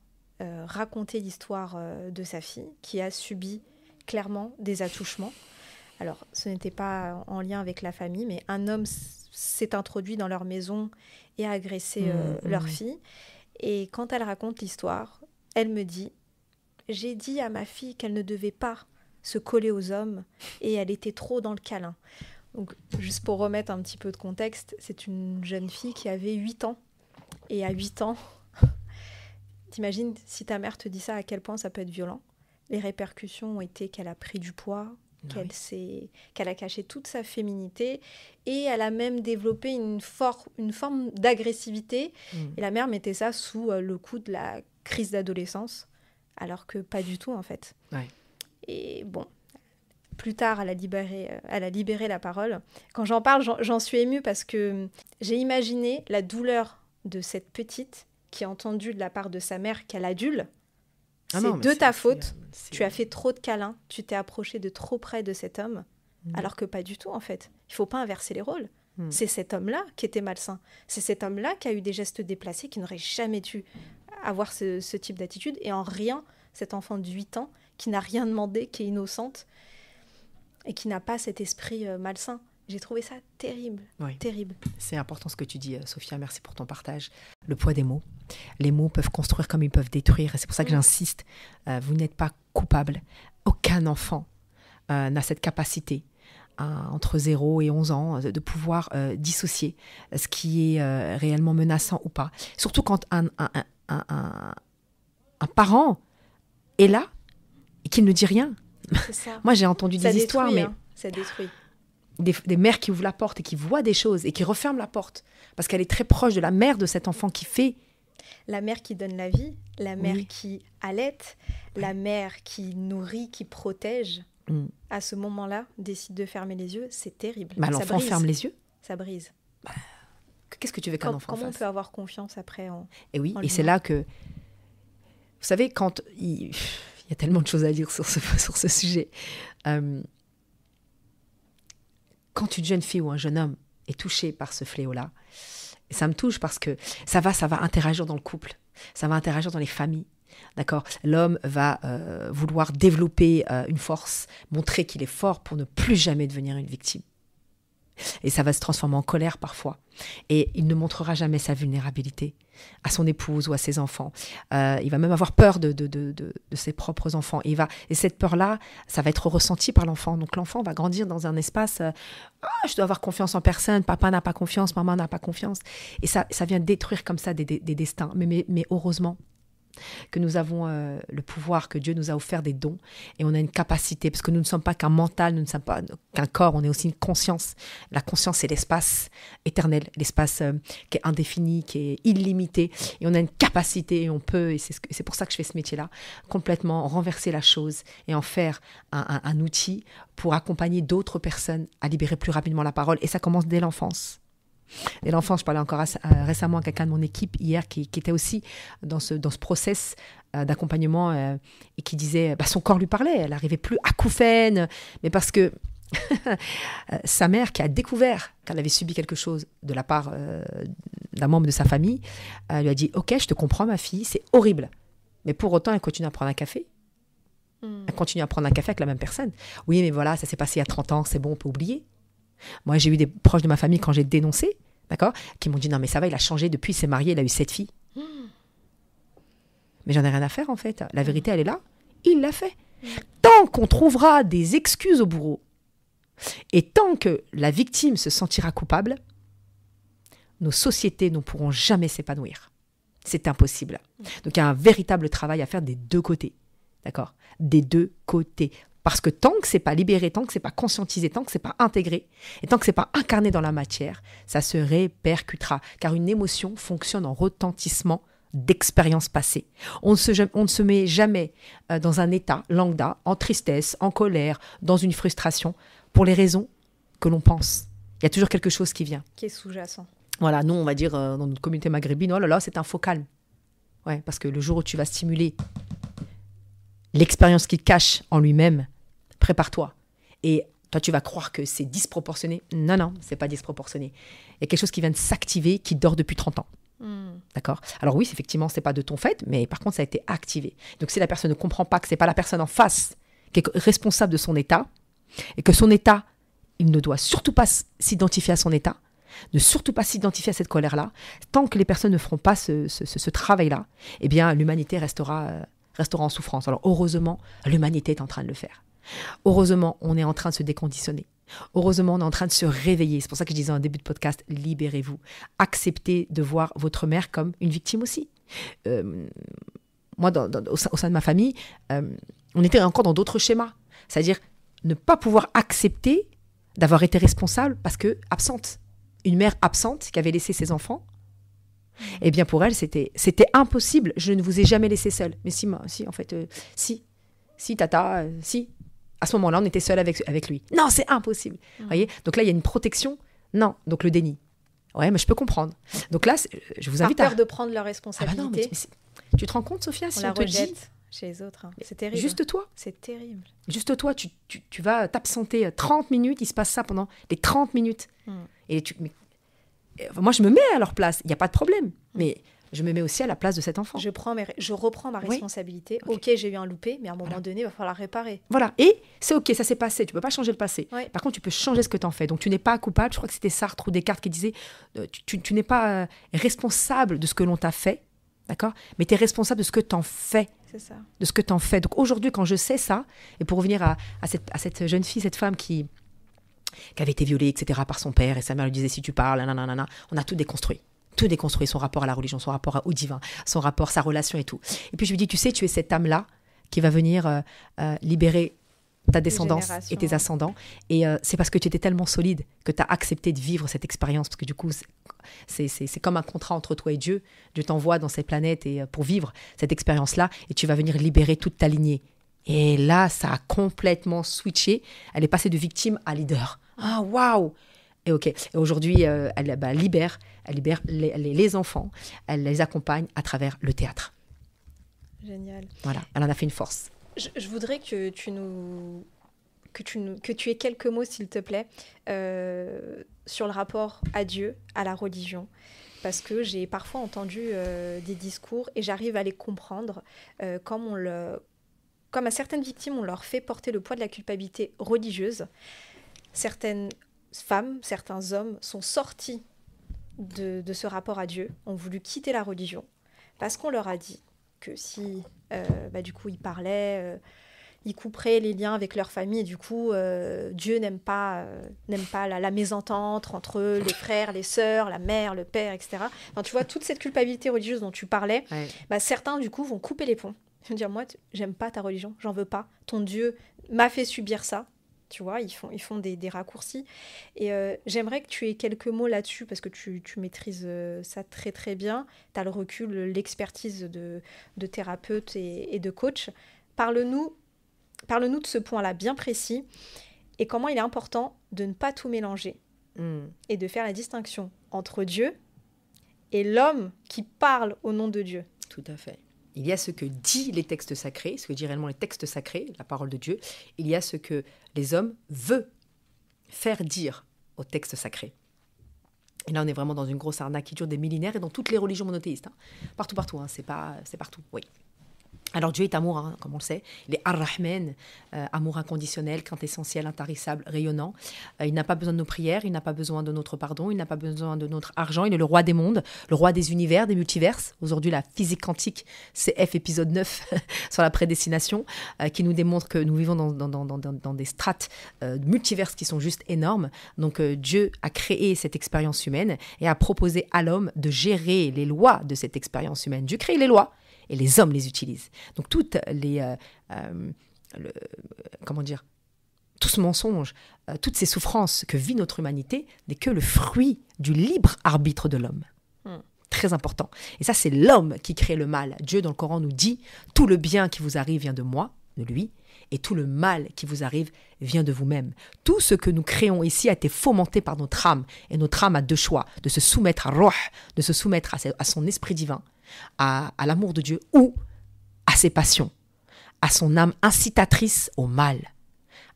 euh, raconter l'histoire euh, de sa fille qui a subi clairement des attouchements. Alors, ce n'était pas en lien avec la famille, mais un homme s'est introduit dans leur maison et a agressé mmh, mmh, leur fille. Et quand elle raconte l'histoire, elle me dit, j'ai dit à ma fille qu'elle ne devait pas se coller aux hommes et elle était trop dans le câlin. Donc, juste pour remettre un petit peu de contexte, c'est une jeune fille qui avait 8 ans. Et à 8 ans, t'imagines si ta mère te dit ça, à quel point ça peut être violent. Les répercussions ont été qu'elle a pris du poids, ah qu'elle qu'elle a caché toute sa féminité et elle a même développé une, une forme d'agressivité. Hmm. Et la mère mettait ça sous euh, le coup de la crise d'adolescence, alors que pas du tout en fait. Et bon, plus tard, elle a libéré, la parole. Quand j'en parle, j'en suis émue parce que hum, j'ai imaginé la douleur de cette petite qui a entendu de la part de sa mère qu'elle adule. Ah c'est de ta faute. Tu as fait trop de câlins, tu t'es approché de trop près de cet homme, mm. alors que pas du tout en fait. Il faut pas inverser les rôles. Mm. C'est cet homme-là qui était malsain. C'est cet homme-là qui a eu des gestes déplacés qui n'aurait jamais dû avoir ce, ce type d'attitude. Et en rien, cet enfant de 8 ans qui n'a rien demandé, qui est innocente, et qui n'a pas cet esprit euh, malsain. J'ai trouvé ça terrible, terrible. C'est important ce que tu dis, euh, Sophia. Merci pour ton partage. Le poids des mots. Les mots peuvent construire comme ils peuvent détruire. c'est pour ça que mm. j'insiste. Euh, vous n'êtes pas coupable. Aucun enfant n'a cette capacité entre 0 et 11 ans de pouvoir dissocier ce qui est réellement menaçant ou pas. Surtout quand un, un parent est là et qu'il ne dit rien. Moi, j'ai entendu des histoires, mais. Hein. Ça détruit. Des, mères qui ouvrent la porte et qui voient des choses et qui referment la porte parce qu'elle est très proche de la mère de cet enfant qui fait. La mère qui donne la vie, la mère qui allait, la mère qui nourrit, qui protège. Mm. À ce moment-là, décide de fermer les yeux, c'est terrible. L'enfant ferme les yeux Ça brise. Bah, qu'est-ce que tu veux qu'un enfant Comment on peut avoir confiance après en, Et oui, et c'est là que. Vous savez, quand. Il il y a tellement de choses à dire sur ce, sujet. Euh, quand une jeune fille ou un jeune homme est touché par ce fléau-là, ça me touche parce que ça va, ça va interagir dans le couple, ça va interagir dans les familles. D'accord L'homme va euh, vouloir développer euh, une force, montrer qu'il est fort pour ne plus jamais devenir une victime et ça va se transformer en colère parfois. Et il ne montrera jamais sa vulnérabilité à son épouse ou à ses enfants. Euh, il va même avoir peur de, ses propres enfants. Et, il va, et cette peur-là, ça va être ressenti par l'enfant. Donc l'enfant va grandir dans un espace, euh, ah, je dois avoir confiance en personne, papa n'a pas confiance, maman n'a pas confiance. Et ça, ça vient détruire comme ça des, destins. mais heureusement, que nous avons euh, le pouvoir, que Dieu nous a offert des dons et on a une capacité, parce que nous ne sommes pas qu'un mental, nous ne sommes pas qu'un corps, on est aussi une conscience. La conscience, c'est l'espace éternel, l'espace euh, qui est indéfini, qui est illimité, et on a une capacité, et on peut, et c'est pour ça que je fais ce métier-là, complètement renverser la chose et en faire un outil pour accompagner d'autres personnes à libérer plus rapidement la parole, et ça commence dès l'enfance et l'enfant, je parlais encore euh, récemment à quelqu'un de mon équipe hier qui, était aussi dans ce, dans process euh, d'accompagnement euh, et qui disait bah, son corps lui parlait, elle n'arrivait plus à acouphène, mais parce que sa mère qui a découvert qu'elle avait subi quelque chose de la part d'un membre de sa famille lui a dit ok je te comprends ma fille c'est horrible mais pour autant elle continue à prendre un café elle hmm. continue à prendre un café avec la même personne oui mais voilà ça s'est passé il y a 30 ans c'est bon on peut oublier moi, j'ai eu des proches de ma famille quand j'ai dénoncé, d'accord, qui m'ont dit non mais ça va, il a changé depuis, il s'est marié, il a eu sept filles. Mais j'en ai rien à faire en fait. La vérité, elle est là. Il l'a fait. Tant qu'on trouvera des excuses au bourreau et tant que la victime se sentira coupable, nos sociétés ne pourront jamais s'épanouir. C'est impossible. Donc il y a un véritable travail à faire des deux côtés. D'accord Des deux côtés. Parce que tant que c'est pas libéré, tant que c'est pas conscientisé, tant que c'est pas intégré, et tant que c'est pas incarné dans la matière, ça se répercutera. Car une émotion fonctionne en retentissement d'expériences passées. On ne, se, on se met jamais euh, dans un état lambda, en tristesse, en colère, dans une frustration, pour les raisons que l'on pense. Il y a toujours quelque chose qui vient. Qui est sous-jacent. Voilà, nous, on va dire euh, dans notre communauté maghrébine, oh là là, c'est un faux calme. Ouais, parce que le jour où tu vas stimuler l'expérience qu'il cache en lui-même, prépare-toi. Et toi, tu vas croire que c'est disproportionné. Non, non, c'est pas disproportionné. Il y a quelque chose qui vient de s'activer, qui dort depuis 30 ans. Hmm. D'accord Alors oui, effectivement, c'est pas de ton fait, mais par contre, ça a été activé. Donc si la personne ne comprend pas que c'est pas la personne en face qui est responsable de son état, et que son état, il ne doit surtout pas s'identifier à son état, ne surtout pas s'identifier à cette colère-là, tant que les personnes ne feront pas ce, travail-là, eh bien, l'humanité restera... Euh, restera en souffrance. Alors heureusement, l'humanité est en train de le faire. Heureusement, on est en train de se déconditionner. Heureusement, on est en train de se réveiller. C'est pour ça que je disais en début de podcast, libérez-vous. Acceptez de voir votre mère comme une victime aussi. Euh, moi, au, sein, de ma famille, euh, on était encore dans d'autres schémas. C'est-à-dire ne pas pouvoir accepter d'avoir été responsable parce que absente. Une mère absente qui avait laissé ses enfants eh bien, pour elle, c'était impossible. Je ne vous ai jamais laissé seul. Mais si, moi, si, en fait, euh, si, si, tata, euh, si. À ce moment-là, on était seul avec, avec lui. Non, c'est impossible. Vous voyez Donc là, il y a une protection. Non, donc le déni. Ouais, mais je peux comprendre. Donc là, euh, je vous invite Par peur à... de prendre la ah bah responsabilité. Ah mais, tu te rends compte, Sophia, si on, la te rejette. Chez les autres, hein. c'est terrible. Juste toi. C'est terrible. Juste toi, tu, tu, vas t'absenter 30 minutes, il se passe ça pendant les 30 minutes. Hmm. Et tu, moi, je me mets à leur place. Il n'y a pas de problème. Mais je me mets aussi à la place de cet enfant. Je, reprends ma responsabilité. ok, j'ai eu un loupé, mais à un moment donné, il va falloir réparer. Voilà, et c'est ok, ça s'est passé, tu ne peux pas changer le passé. Par contre, tu peux changer ce que tu en fais. Donc tu n'es pas coupable, je crois que c'était Sartre ou Descartes qui disait, euh, tu, n'es pas euh, responsable de ce que l'on t'a fait, d'accord Mais tu es responsable de ce que tu en fais. C'est ça. De ce que tu en fais. Donc aujourd'hui, quand je sais ça, et pour revenir à, à cette jeune fille, cette femme qui, qui avait été violée, etc., par son père, et sa mère lui disait si tu parles, nanana, on a tout déconstruit tout déconstruit, son rapport à la religion, son rapport au divin, son rapport, sa relation et tout. Et puis je lui dis, tu sais, tu es cette âme-là qui va venir euh, euh, libérer ta descendance et tes ascendants. Et euh, c'est parce que tu étais tellement solide que tu as accepté de vivre cette expérience, parce que du coup, c'est comme un contrat entre toi et Dieu. Dieu t'envoie dans cette planète et, pour vivre cette expérience-là, et tu vas venir libérer toute ta lignée et là, ça a complètement switché. Elle est passée de victime à leader. Ah, waouh Et ok. aujourd'hui, euh, elle bah, libère, elle libère les, enfants. Elle les accompagne à travers le théâtre. Génial. Voilà, elle en a fait une force. Je, voudrais que tu nous que tu, que tu aies quelques mots, s'il te plaît, euh, sur le rapport à Dieu, à la religion. Parce que j'ai parfois entendu euh, des discours et j'arrive à les comprendre comme on le, comme à certaines victimes, on leur fait porter le poids de la culpabilité religieuse, certaines femmes, certains hommes sont sortis de, ce rapport à Dieu, ont voulu quitter la religion, parce qu'on leur a dit que si, euh, bah, du coup, ils parlaient, euh, ils couperaient les liens avec leur famille, et du coup, euh, Dieu n'aime pas, n'aime pas la, mésentente entre eux, les frères, les sœurs, la mère, le père, etc. tu vois, toute cette culpabilité religieuse dont tu parlais, bah, certains, du coup, vont couper les ponts je dire, moi, j'aime pas ta religion, j'en veux pas. Ton Dieu m'a fait subir ça. Tu vois, ils font, ils font des, raccourcis. Et euh, j'aimerais que tu aies quelques mots là-dessus, parce que tu, tu, maîtrises euh, ça très très bien. Tu as le recul, l'expertise de, de, thérapeute et, de coach. Parle-nous parle de ce point-là bien précis et comment il est important de ne pas tout mélanger hmm. et de faire la distinction entre Dieu et l'homme qui parle au nom de Dieu. Tout à fait. Il y a ce que dit les textes sacrés, ce que dit réellement les textes sacrés, la parole de Dieu. Il y a ce que les hommes veulent faire dire aux textes sacrés. Et là, on est vraiment dans une grosse arnaque qui dure des millénaires et dans toutes les religions monothéistes. Hein. Partout, partout, hein. c'est pas, c'est partout, oui. Alors Dieu est amour, hein, comme on le sait. Il est Ar-Rahman, euh, amour inconditionnel, quintessentiel, essentiel, intarissable, rayonnant. Euh, il n'a pas besoin de nos prières, il n'a pas besoin de notre pardon, il n'a pas besoin de notre argent. Il est le roi des mondes, le roi des univers, des multiverses. Aujourd'hui, la physique quantique, c'est F épisode 9 sur la prédestination, euh, qui nous démontre que nous vivons dans, dans des strates multiverses qui sont juste énormes. Donc Dieu a créé cette expérience humaine et a proposé à l'homme de gérer les lois de cette expérience humaine. Dieu crée les lois et les hommes les utilisent. Donc toutes les... Euh, euh, comment dire tout ce mensonge, euh, toutes ces souffrances que vit notre humanité n'est que le fruit du libre arbitre de l'homme. Hmm. Très important. Et ça, c'est l'homme qui crée le mal. Dieu, dans le Coran, nous dit Tout le bien qui vous arrive vient de moi, de lui, et tout le mal qui vous arrive vient de vous-même. Tout ce que nous créons ici a été fomenté par notre âme. Et notre âme a deux choix de se soumettre à Roh, de se soumettre à son esprit divin, à, l'amour de Dieu ou à ses passions, à son âme incitatrice au mal,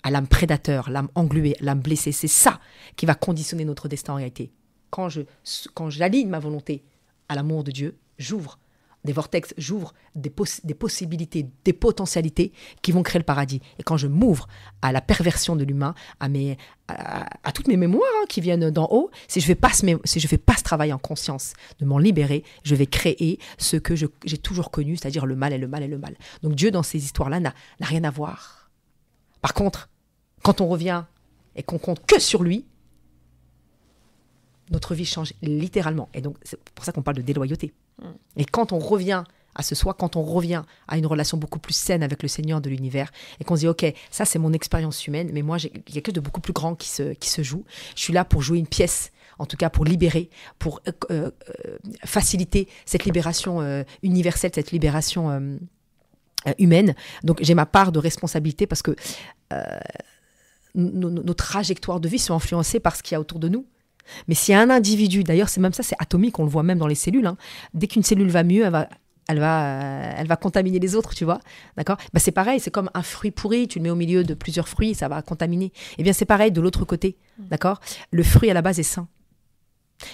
à l'âme prédateur, l'âme engluée, l'âme blessée. C'est ça qui va conditionner notre destin en réalité. Quand je, quand j'aligne ma volonté à l'amour de Dieu, j'ouvre des vortex, j'ouvre des, des, possibilités, des potentialités qui vont créer le paradis. Et quand je m'ouvre à la perversion de l'humain, à, à, toutes mes mémoires hein, qui viennent d'en haut, si je ne pas si je fais pas ce travail en conscience de m'en libérer, je vais créer ce que j'ai toujours connu, c'est-à-dire le mal et le mal et le mal. Donc Dieu, dans ces histoires-là, n'a rien à voir. Par contre, quand on revient et qu'on compte que sur lui, notre vie change littéralement. Et donc, c'est pour ça qu'on parle de déloyauté. Mm. Et quand on revient à ce soi, quand on revient à une relation beaucoup plus saine avec le Seigneur de l'univers et qu'on se dit, OK, ça c'est mon expérience humaine, mais moi, il y a quelque chose de beaucoup plus grand qui se, qui se joue. Je suis là pour jouer une pièce, en tout cas pour libérer, pour euh, euh, euh, faciliter cette libération universelle, cette libération humaine. Donc j'ai ma part de responsabilité parce que nos, trajectoires de vie sont influencées par ce qu'il y a autour de nous. Mais si un individu, d'ailleurs c'est même ça, c'est atomique, on le voit même dans les cellules, hein. dès qu'une cellule va mieux, elle va elle va, euh, elle va contaminer les autres, tu vois. D'accord bah, C'est pareil, c'est comme un fruit pourri, tu le mets au milieu de plusieurs fruits, ça va contaminer. Eh bien, c'est pareil de l'autre côté, mmh. d'accord Le fruit à la base est sain.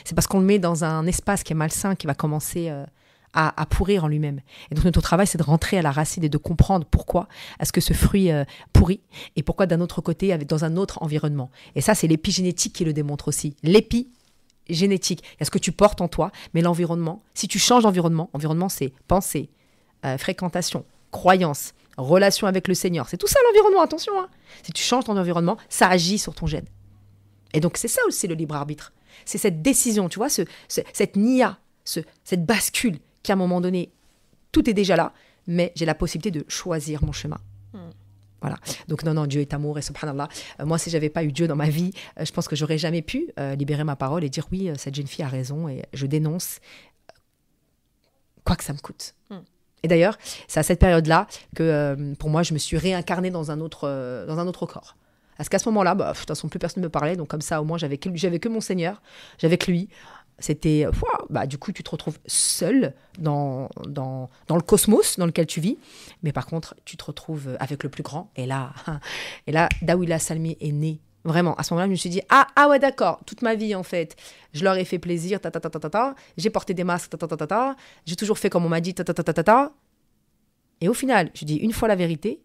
C'est parce qu'on le met dans un espace qui est malsain qui va commencer euh, à, pourrir en lui-même. Et donc notre travail, c'est de rentrer à la racine et de comprendre pourquoi est-ce que ce fruit euh, pourrit et pourquoi d'un autre côté, avec, dans un autre environnement. Et ça, c'est l'épigénétique qui le démontre aussi. L'épi génétique, il ce que tu portes en toi, mais l'environnement, si tu changes d'environnement, environnement c'est pensée, euh, fréquentation, croyance, relation avec le Seigneur, c'est tout ça l'environnement, attention. Hein. Si tu changes ton environnement, ça agit sur ton gène. Et donc c'est ça aussi le libre arbitre. C'est cette décision, tu vois, ce, cette nia, ce, cette bascule, à un moment donné, tout est déjà là, mais j'ai la possibilité de choisir mon chemin. Hmm. Voilà. Donc non, non, Dieu est amour et subhanallah. Euh, moi, si j'avais pas eu Dieu dans ma vie, euh, je pense que j'aurais jamais pu euh, libérer ma parole et dire oui, cette jeune fille a raison et je dénonce quoi que ça me coûte. Hmm. Et d'ailleurs, c'est à cette période-là que pour moi, je me suis réincarnée dans un autre, dans un autre corps. Parce qu'à ce moment-là, bah, de toute façon, plus personne ne me parlait. Donc comme ça, au moins, j'avais que, j'avais que mon Seigneur, j'avais que lui. C'était, bah, du coup, tu te retrouves seul dans, dans, dans, le cosmos dans lequel tu vis. Mais par contre, tu te retrouves avec le plus grand. Et là, et là Dawila Salmi est née. Vraiment, à ce moment-là, je me suis dit, ah, ah ouais, d'accord, toute ma vie, en fait, je leur ai fait plaisir, ta ta ta j'ai porté des masques, ta ta ta j'ai toujours fait comme on m'a dit, ta ta ta Et au final, je dis une fois la vérité,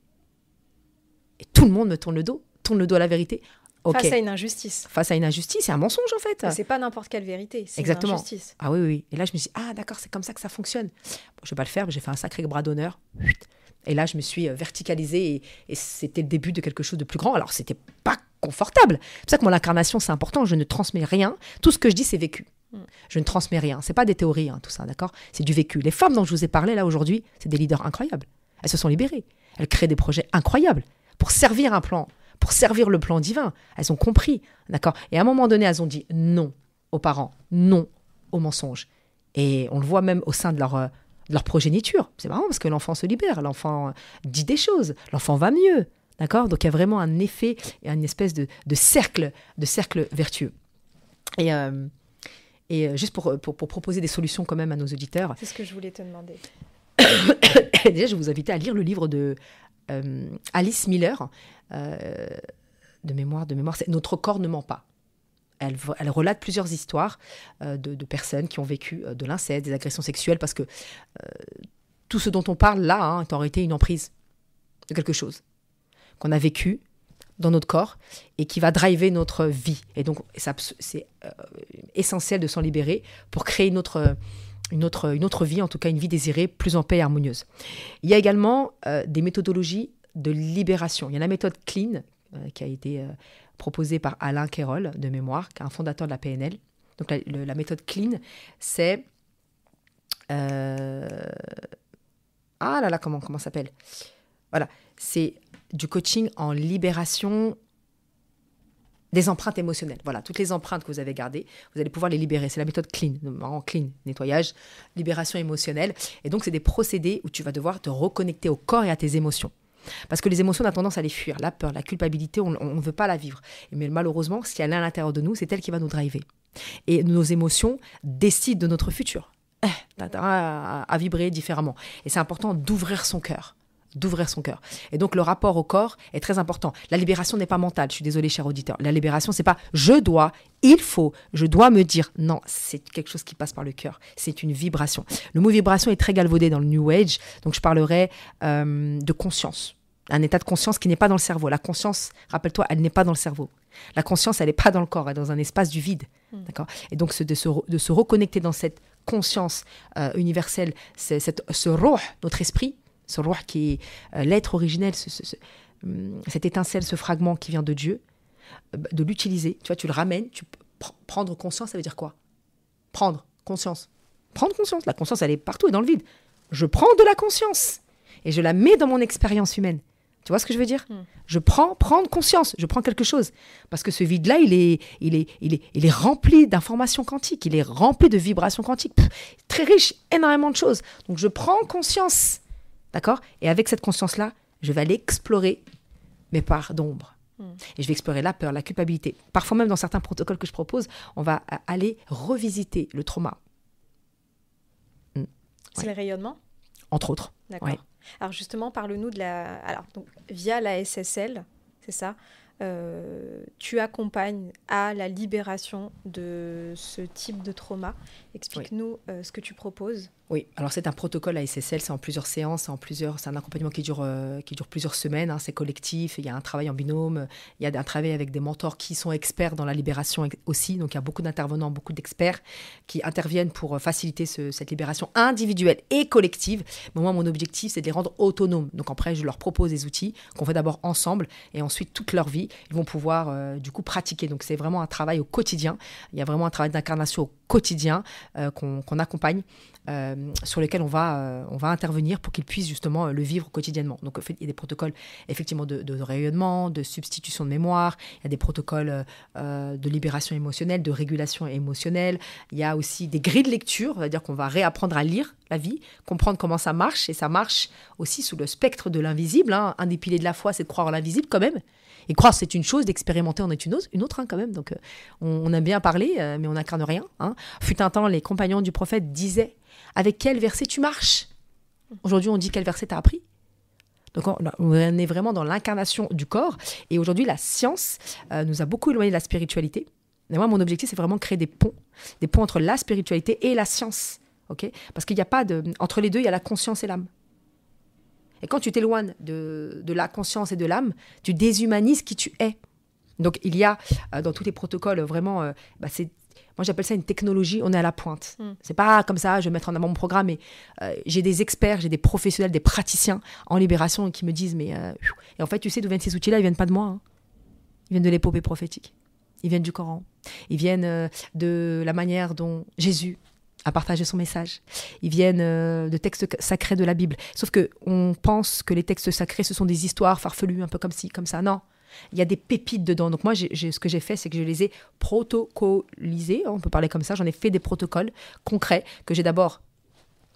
et tout le monde me tourne le dos, tourne le dos à la vérité. Face à une injustice. Face à une injustice, c'est un mensonge en fait. C'est pas n'importe quelle vérité, c'est une injustice. Ah oui, oui. Et là, je me suis dit, ah d'accord, c'est comme ça que ça fonctionne. Bon, je vais pas le faire, mais j'ai fait un sacré bras d'honneur. Et là, je me suis euh, verticalisée et, c'était le début de quelque chose de plus grand. Alors, c'était pas confortable. C'est pour ça que mon incarnation, c'est important. Je ne transmets rien. Tout ce que je dis, c'est vécu. Mm. Je ne transmets rien. C'est pas des théories, hein, tout ça, d'accord C'est du vécu. Les femmes dont je vous ai parlé là aujourd'hui, c'est des leaders incroyables. Elles se sont libérées. Elles créent des projets incroyables pour servir un plan pour servir le plan divin. Elles ont compris, d'accord Et à un moment donné, elles ont dit non aux parents, non aux mensonges. Et on le voit même au sein de leur, euh, leur progéniture. C'est marrant parce que l'enfant se libère, l'enfant euh, dit des choses, l'enfant va mieux, d'accord Donc il y a vraiment un effet et une espèce de, de, cercle, de cercle vertueux. Et euh, et juste pour, pour, pour, proposer des solutions quand même à nos auditeurs. C'est ce que je voulais te demander. Déjà, je vous invite à lire le livre de euh, Alice Miller, euh, de mémoire, de mémoire, c'est Notre corps ne ment pas. Elle, relate plusieurs histoires euh, de, personnes qui ont vécu de l'inceste, des agressions sexuelles, parce que tout ce dont on parle là hein, est en réalité une emprise de quelque chose qu'on a vécu dans notre corps et qui va driver notre vie. Et donc, c'est essentiel de s'en libérer pour créer notre, une autre, une autre vie, en tout cas une vie désirée, plus en paix et harmonieuse. Il y a également euh, des méthodologies de libération. Il y a la méthode Clean, euh, qui a été euh, proposée par Alain Kérol, de mémoire, un fondateur de la PNL. Donc la, méthode Clean, c'est... Ah là là, comment, comment ça s'appelle Voilà, c'est du coaching en libération des empreintes émotionnelles. Voilà, toutes les empreintes que vous avez gardées, vous allez pouvoir les libérer. C'est la méthode clean, en clean, nettoyage, libération émotionnelle. Et donc, c'est des procédés où tu vas devoir te reconnecter au corps et à tes émotions. Parce que les émotions, on a tendance à les fuir. La peur, la culpabilité, on ne veut pas la vivre. Mais malheureusement, si elle est à l'intérieur de nous, c'est elle qui va nous driver. Et nos émotions décident de notre futur. Eh, à, à vibrer différemment. Et c'est important d'ouvrir son cœur d'ouvrir son cœur. Et donc le rapport au corps est très important. La libération n'est pas mentale, je suis désolée cher auditeur. La libération c'est pas je dois, il faut, je dois me dire non, c'est quelque chose qui passe par le cœur, c'est une vibration. Le mot vibration est très galvaudé dans le New Age, donc je parlerai euh, de conscience. Un état de conscience qui n'est pas dans le cerveau. La conscience, rappelle-toi, elle n'est pas dans le cerveau. La conscience, elle n'est pas dans le corps, elle est dans un espace du vide. Hmm. D'accord Et donc de se, de se reconnecter dans cette conscience euh, universelle, cette, ce roh, notre esprit, ce roi qui est euh, l'être originel, ce, hum, cette étincelle, ce fragment qui vient de Dieu, euh, de l'utiliser. Tu vois, tu le ramènes, tu prendre conscience, ça veut dire quoi Prendre conscience. Prendre conscience. La conscience, elle est partout et dans le vide. Je prends de la conscience et je la mets dans mon expérience humaine. Tu vois ce que je veux dire hmm. Je prends prendre conscience, je prends quelque chose parce que ce vide là, il est il est il est il est rempli d'informations quantiques, il est rempli de vibrations quantiques, très riche, énormément de choses. Donc je prends conscience D'accord Et avec cette conscience-là, je vais aller explorer mes parts d'ombre. Hmm. Et je vais explorer la peur, la culpabilité. Parfois même dans certains protocoles que je propose, on va euh, aller revisiter le trauma. Hmm. C'est le rayonnement Entre autres. D'accord. Alors justement, parle-nous de la... Alors, via la SSL, c'est ça euh, tu accompagnes à la libération de ce type de trauma. Explique-nous euh, ce que tu proposes. Oui, alors c'est un protocole à SSL, c'est en plusieurs séances, en plusieurs, c'est un accompagnement qui dure, euh, qui dure plusieurs semaines, hein, c'est collectif, il y a un travail en binôme, il y a un travail avec des mentors qui sont experts dans la libération aussi, donc il y a beaucoup d'intervenants, beaucoup d'experts qui interviennent pour faciliter cette libération individuelle et collective. Mais moi, mon objectif, c'est de les rendre autonomes. Donc après, je leur propose des outils qu'on fait d'abord ensemble et ensuite toute leur vie ils vont pouvoir euh, du coup pratiquer. Donc c'est vraiment un travail au quotidien. Il y a vraiment un travail d'incarnation au quotidien euh, qu'on accompagne, euh, sur lequel on va, on va intervenir pour qu'ils puissent justement le vivre quotidiennement. Donc il y a des protocoles effectivement de, rayonnement, de substitution de mémoire, il y a des protocoles de libération émotionnelle, de régulation émotionnelle, il y a aussi des grilles de lecture, c'est-à-dire qu'on va réapprendre à lire la vie, comprendre comment ça marche, et ça marche aussi sous le spectre de l'invisible. Hein. Un des piliers de la foi, c'est de croire en l'invisible quand même. Et croire, c'est une chose, d'expérimenter on est une autre, une autre hein, quand même. Donc, euh, on, aime bien parler, euh, mais on n'incarne rien. Hein. Fut un temps, les compagnons du prophète disaient Avec quel verset tu marches Aujourd'hui, on dit quel verset tu as appris donc on, est vraiment dans l'incarnation du corps. Et aujourd'hui, la science euh, nous a beaucoup éloigné de la spiritualité. mais moi, mon objectif, c'est vraiment créer des ponts, des ponts entre la spiritualité et la science. ok Parce qu'il n'y a pas de... Entre les deux, il y a la conscience et l'âme. Et quand tu t'éloignes de, de, la conscience et de l'âme, tu déshumanises qui tu es. Donc il y a euh, dans tous les protocoles vraiment, euh, bah, c'est moi j'appelle ça une technologie, on est à la pointe. Hmm. C'est pas comme ça, je vais mettre en avant mon programme, mais euh, j'ai des experts, j'ai des professionnels, des praticiens en libération qui me disent, mais... et en fait, tu sais d'où viennent ces outils-là Ils viennent pas de moi. Hein. Ils viennent de l'épopée prophétique. Ils viennent du Coran. Ils viennent de la manière dont Jésus à partager son message. Ils viennent euh, de textes sacrés de la Bible. Sauf que on pense que les textes sacrés, ce sont des histoires farfelues, un peu comme ci, comme ça. Non, il y a des pépites dedans. Donc moi, ce que j'ai fait, c'est que je les ai protocolisés, hein, on peut parler comme ça, j'en ai fait des protocoles concrets que j'ai d'abord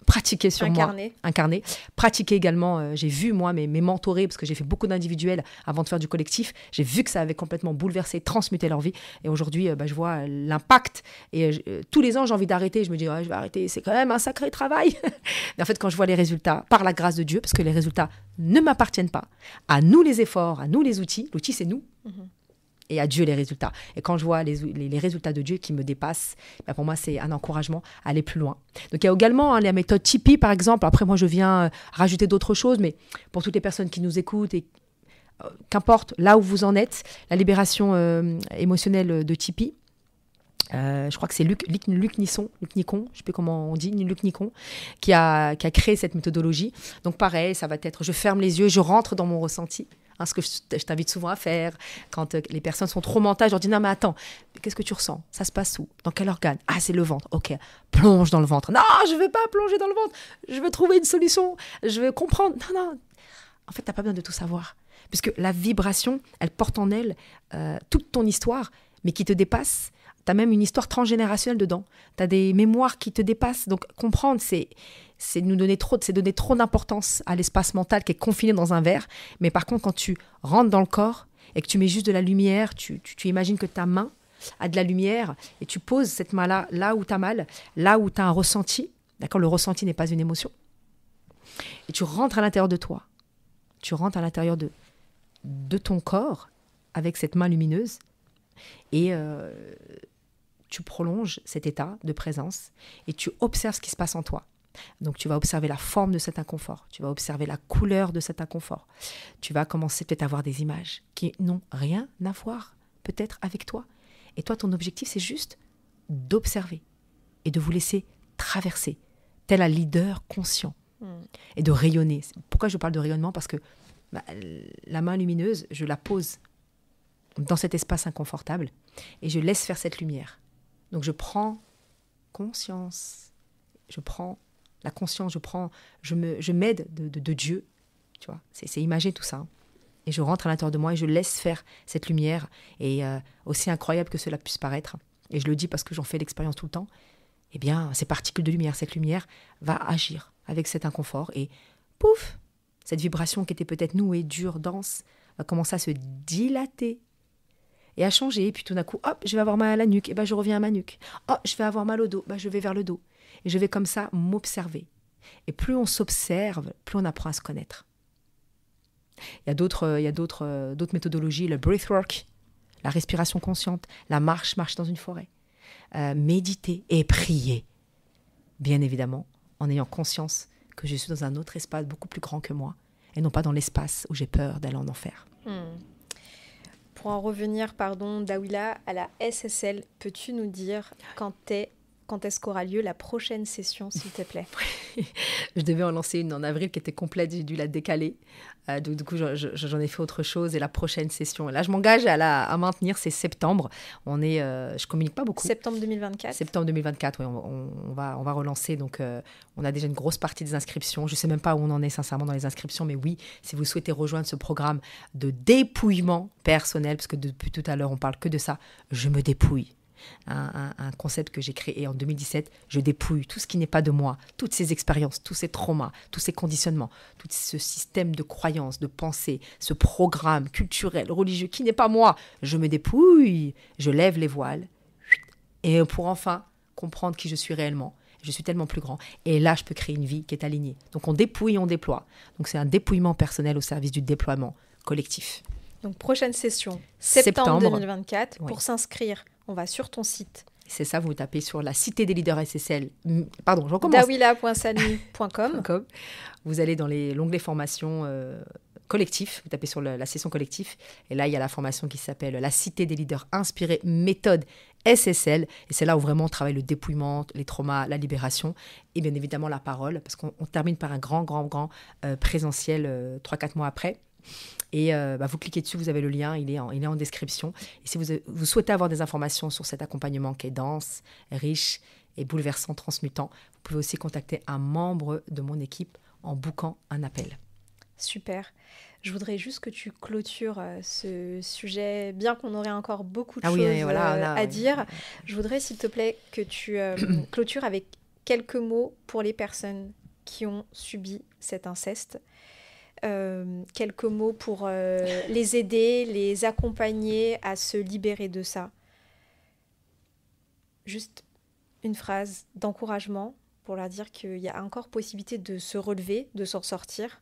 pratiquer sur incarné. moi. Incarné. Pratiquer également, euh, j'ai vu moi mes, mes mentorés, parce que j'ai fait beaucoup d'individuels avant de faire du collectif, j'ai vu que ça avait complètement bouleversé, transmuté leur vie. Et aujourd'hui, euh, bah, je vois euh, l'impact. Et tous les ans, j'ai envie d'arrêter. Je me dis, je vais arrêter, c'est quand même un sacré travail. Mais en fait, quand je vois les résultats, par la grâce de Dieu, parce que les résultats ne m'appartiennent pas, à nous les efforts, à nous les outils, l'outil c'est nous. Mhm et à Dieu les résultats. Et quand je vois les, les, résultats de Dieu qui me dépassent, ben pour moi, c'est un encouragement à aller plus loin. Donc, il y a également hein, la méthode Tipeee, par exemple. Après, moi, je viens euh, rajouter d'autres choses, mais pour toutes les personnes qui nous écoutent et euh, qu'importe là où vous en êtes, la libération euh, émotionnelle de Tipeee. je crois que c'est Luc, Luc, Nisson, Luc Nicon, je sais plus comment on dit, Luc Nicon, qui a, qui a créé cette méthodologie. Donc pareil, ça va être, je ferme les yeux, je rentre dans mon ressenti. Hein, ce que je, t'invite souvent à faire. Quand euh, les personnes sont trop mentales, je leur dis non mais attends, qu'est-ce que tu ressens Ça se passe où Dans quel organe Ah c'est le ventre. Ok, plonge dans le ventre. Non, je veux pas plonger dans le ventre. Je veux trouver une solution. Je veux comprendre. Non non. En fait, n'as pas besoin de tout savoir, puisque la vibration, elle porte en elle euh, toute ton histoire, mais qui te dépasse tu as même une histoire transgénérationnelle dedans, tu as des mémoires qui te dépassent. Donc comprendre, c'est c'est nous donner trop, c'est donner trop d'importance à l'espace mental qui est confiné dans un verre. Mais par contre, quand tu rentres dans le corps et que tu mets juste de la lumière, tu, imagines que ta main a de la lumière et tu poses cette main-là là où tu as mal, là où tu as un ressenti. D'accord Le ressenti n'est pas une émotion. Et tu rentres à l'intérieur de toi. Tu rentres à l'intérieur de, de ton corps avec cette main lumineuse. Et euh, tu prolonges cet état de présence et tu observes ce qui se passe en toi. Donc tu vas observer la forme de cet inconfort, tu vas observer la couleur de cet inconfort, tu vas commencer peut-être à voir des images qui n'ont rien à voir peut-être avec toi. Et toi, ton objectif, c'est juste d'observer et de vous laisser traverser, tel un leader conscient, hmm. et de rayonner. Pourquoi je parle de rayonnement Parce que bah, la main lumineuse, je la pose dans cet espace inconfortable et je laisse faire cette lumière. Donc je prends conscience, je prends la conscience, je prends, je me, je m'aide de, Dieu, tu vois. C'est imagé tout ça. Hein. Et je rentre à l'intérieur de moi et je laisse faire cette lumière. Et euh, aussi incroyable que cela puisse paraître, et je le dis parce que j'en fais l'expérience tout le temps, eh bien, ces particules de lumière, cette lumière va agir avec cet inconfort et pouf, cette vibration qui était peut-être nouée, dure, dense, va commencer à se dilater et à changer. Et puis tout d'un coup, hop, je vais avoir mal à la nuque, et ben je reviens à ma nuque. Oh, je vais avoir mal au dos, ben, je vais vers le dos. Et je vais comme ça m'observer. Et plus on s'observe, plus on apprend à se connaître. Il y a d'autres, euh, il y a d'autres, euh, d'autres méthodologies, le breathwork, la respiration consciente, la marche, marche dans une forêt, euh, méditer et prier, bien évidemment, en ayant conscience que je suis dans un autre espace beaucoup plus grand que moi, et non pas dans l'espace où j'ai peur d'aller en enfer. Hmm. Pour en revenir, pardon, Dawila, à la SSL, peux-tu nous dire quand est quand est-ce qu'aura lieu la prochaine session, s'il te plaît Je devais en lancer une en avril qui était complète, j'ai dû la décaler. Euh, du coup, j'en ai fait autre chose et la prochaine session. Là, je m'engage à, la, maintenir, c'est septembre. On est, euh, je communique pas beaucoup. Septembre 2024. Septembre 2024, oui, on, va, relancer. Donc, euh, on a déjà une grosse partie des inscriptions. Je ne sais même pas où on en est sincèrement dans les inscriptions, mais oui, si vous souhaitez rejoindre ce programme de dépouillement personnel, parce que depuis tout à l'heure, on parle que de ça, je me dépouille un, concept que j'ai créé en 2017. Je dépouille tout ce qui n'est pas de moi, toutes ces expériences, tous ces traumas, tous ces conditionnements, tout ce système de croyances, de pensées, ce programme culturel, religieux qui n'est pas moi. Je me dépouille, je lève les voiles et pour enfin comprendre qui je suis réellement. Je suis tellement plus grand. Et là, je peux créer une vie qui est alignée. Donc on dépouille, on déploie. Donc c'est un dépouillement personnel au service du déploiement collectif. Donc prochaine session, septembre, 2024, pour s'inscrire on va sur ton site. C'est ça, vous tapez sur la cité des leaders SSL. Pardon, j'en recommence. Dawila.sani.com. vous allez dans l'onglet formation euh, collectif, vous tapez sur la session collectif. Et là, il y a la formation qui s'appelle La cité des leaders inspirée méthode SSL. Et c'est là où vraiment on travaille le dépouillement, les traumas, la libération et bien évidemment la parole, parce qu'on termine par un grand, grand, grand euh, présentiel 3-4 euh, mois après. Et euh, bah, vous cliquez dessus, vous avez le lien, il est en, description. Et si vous, souhaitez avoir des informations sur cet accompagnement qui est dense, riche et bouleversant, transmutant, vous pouvez aussi contacter un membre de mon équipe en bouquant un appel. Super. Je voudrais juste que tu clôtures euh, ce sujet, bien qu'on aurait encore beaucoup de ah choses euh, à dire. Je voudrais, s'il te plaît, que tu clôtures avec quelques mots pour les personnes qui ont subi cet inceste euh, quelques mots pour euh, les aider, les accompagner à se libérer de ça. Juste une phrase d'encouragement pour leur dire qu'il y a encore possibilité de se relever, de s'en sortir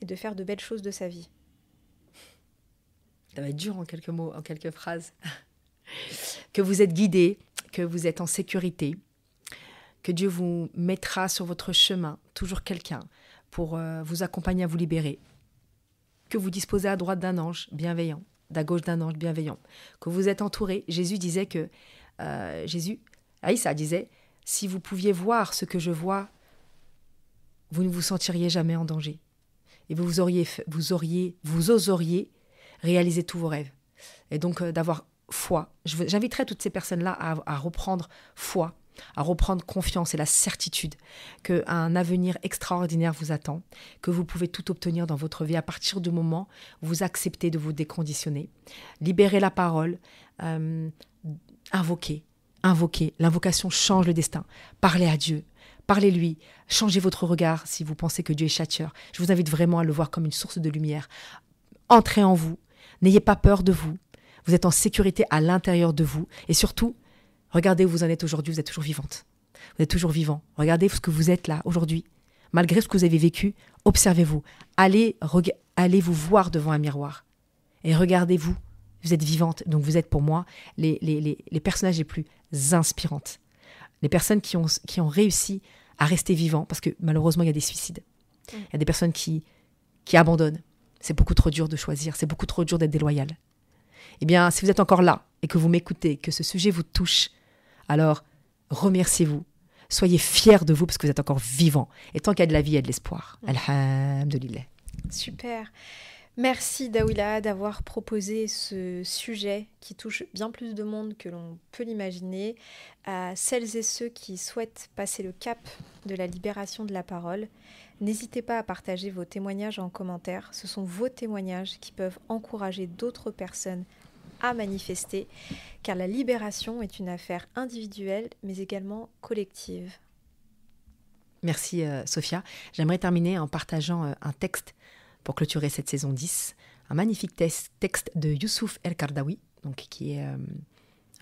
et de faire de belles choses de sa vie. Ça va être dur en quelques mots, en quelques phrases. que vous êtes guidé, que vous êtes en sécurité, que Dieu vous mettra sur votre chemin toujours quelqu'un pour euh, vous accompagner à vous libérer. Que vous disposez à droite d'un ange bienveillant, à gauche d'un ange bienveillant. Que vous êtes entouré. Jésus disait que euh, Jésus, Aïssa disait, si vous pouviez voir ce que je vois, vous ne vous sentiriez jamais en danger. Et vous auriez, vous auriez, vous oseriez réaliser tous vos rêves. Et donc euh, d'avoir foi. J'inviterai toutes ces personnes-là à reprendre foi à reprendre confiance et la certitude qu'un avenir extraordinaire vous attend, que vous pouvez tout obtenir dans votre vie à partir du moment où vous acceptez de vous déconditionner. Libérez la parole, euh, invoquez, invoquez. L'invocation change le destin. Parlez à Dieu, Parlez-lui, changez votre regard si vous pensez que Dieu est châtieur. Je vous invite vraiment à le voir comme une source de lumière. Entrez en vous, n'ayez pas peur de vous. Vous êtes en sécurité à l'intérieur de vous et surtout, Regardez où vous en êtes aujourd'hui, vous êtes toujours vivante. Vous êtes toujours vivant. Regardez ce que vous êtes là aujourd'hui. Malgré ce que vous avez vécu, observez-vous. Allez, allez vous voir devant un miroir. Et regardez-vous. Vous êtes vivante. Donc vous êtes pour moi les, personnages les plus inspirantes. Les personnes qui ont, qui ont réussi à rester vivantes. parce que malheureusement, il y a des suicides. Mm. Il y a des personnes qui, qui abandonnent. C'est beaucoup trop dur de choisir, c'est beaucoup trop dur d'être déloyal. Eh bien, si vous êtes encore là et que vous m'écoutez, que ce sujet vous touche, alors, remerciez-vous. Soyez fiers de vous parce que vous êtes encore vivant. Et tant qu'il y a de la vie, il y a de l'espoir. Mm. Alhamdulillah. Super. Merci Dawila d'avoir proposé ce sujet qui touche bien plus de monde que l'on peut l'imaginer à celles et ceux qui souhaitent passer le cap de la libération de la parole. N'hésitez pas à partager vos témoignages en commentaire. Ce sont vos témoignages qui peuvent encourager d'autres personnes à manifester, car la libération est une affaire individuelle, mais également collective. Merci euh, Sophia. J'aimerais terminer en partageant euh, un texte pour clôturer cette saison 10, un magnifique texte de Youssouf El Kardawi, donc qui est euh,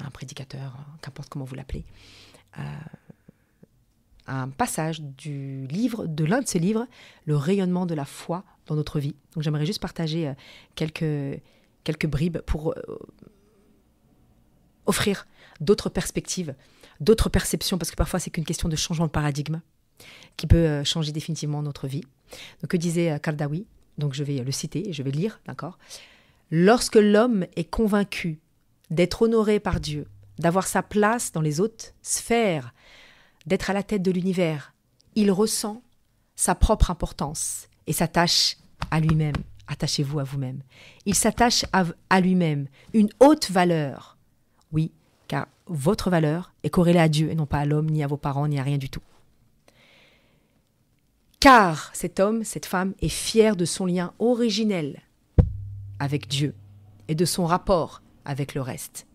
un prédicateur, qu'importe comment vous l'appelez, un passage du livre, de l'un de ses livres, Le rayonnement de la foi dans notre vie. Donc j'aimerais juste partager quelques quelques bribes pour euh, offrir d'autres perspectives, d'autres perceptions, parce que parfois c'est qu'une question de changement de paradigme qui peut euh, changer définitivement notre vie. Donc que disait euh, Kardawi Donc je vais le citer, je vais le lire, d'accord Lorsque l'homme est convaincu d'être honoré par Dieu, d'avoir sa place dans les autres sphères, d'être à la tête de l'univers, il ressent sa propre importance et s'attache à lui-même attachez-vous à vous-même. Il s'attache à, lui-même, une haute valeur. Oui, car votre valeur est corrélée à Dieu et non pas à l'homme, ni à vos parents, ni à rien du tout. Car cet homme, cette femme est fier de son lien originel avec Dieu et de son rapport avec le reste.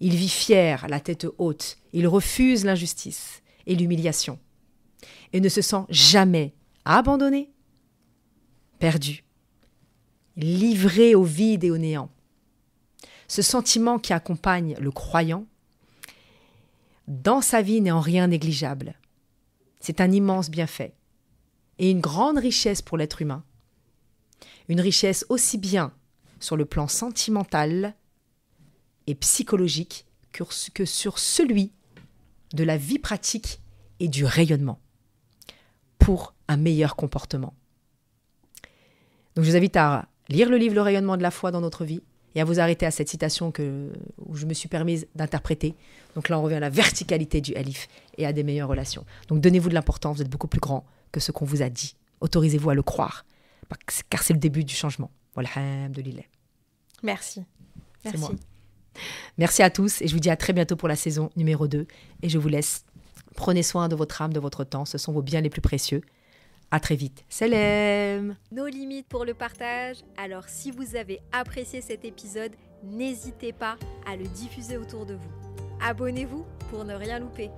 Il vit fier, la tête haute, il refuse l'injustice et l'humiliation, et ne se sent jamais abandonné, perdu, livré au vide et au néant. Ce sentiment qui accompagne le croyant, dans sa vie n'est en rien négligeable. C'est un immense bienfait et une grande richesse pour l'être humain. Une richesse aussi bien sur le plan sentimental et psychologique que sur celui de la vie pratique et du rayonnement pour un meilleur comportement. Donc je vous invite à lire le livre Le rayonnement de la foi dans notre vie et à vous arrêter à cette citation que, où je me suis permise d'interpréter. Donc là, on revient à la verticalité du Alif et à des meilleures relations. Donc donnez-vous de l'importance, vous êtes beaucoup plus grand que ce qu'on vous a dit. Autorisez-vous à le croire, car c'est le début du changement. Walhamdulillah. Merci. Merci. Merci à tous et je vous dis à très bientôt pour la saison numéro 2 et je vous laisse. Prenez soin de votre âme, de votre temps, ce sont vos biens les plus précieux. À très vite. Salam Nos limites pour le partage. Alors si vous avez apprécié cet épisode, n'hésitez pas à le diffuser autour de vous. Abonnez-vous pour ne rien louper.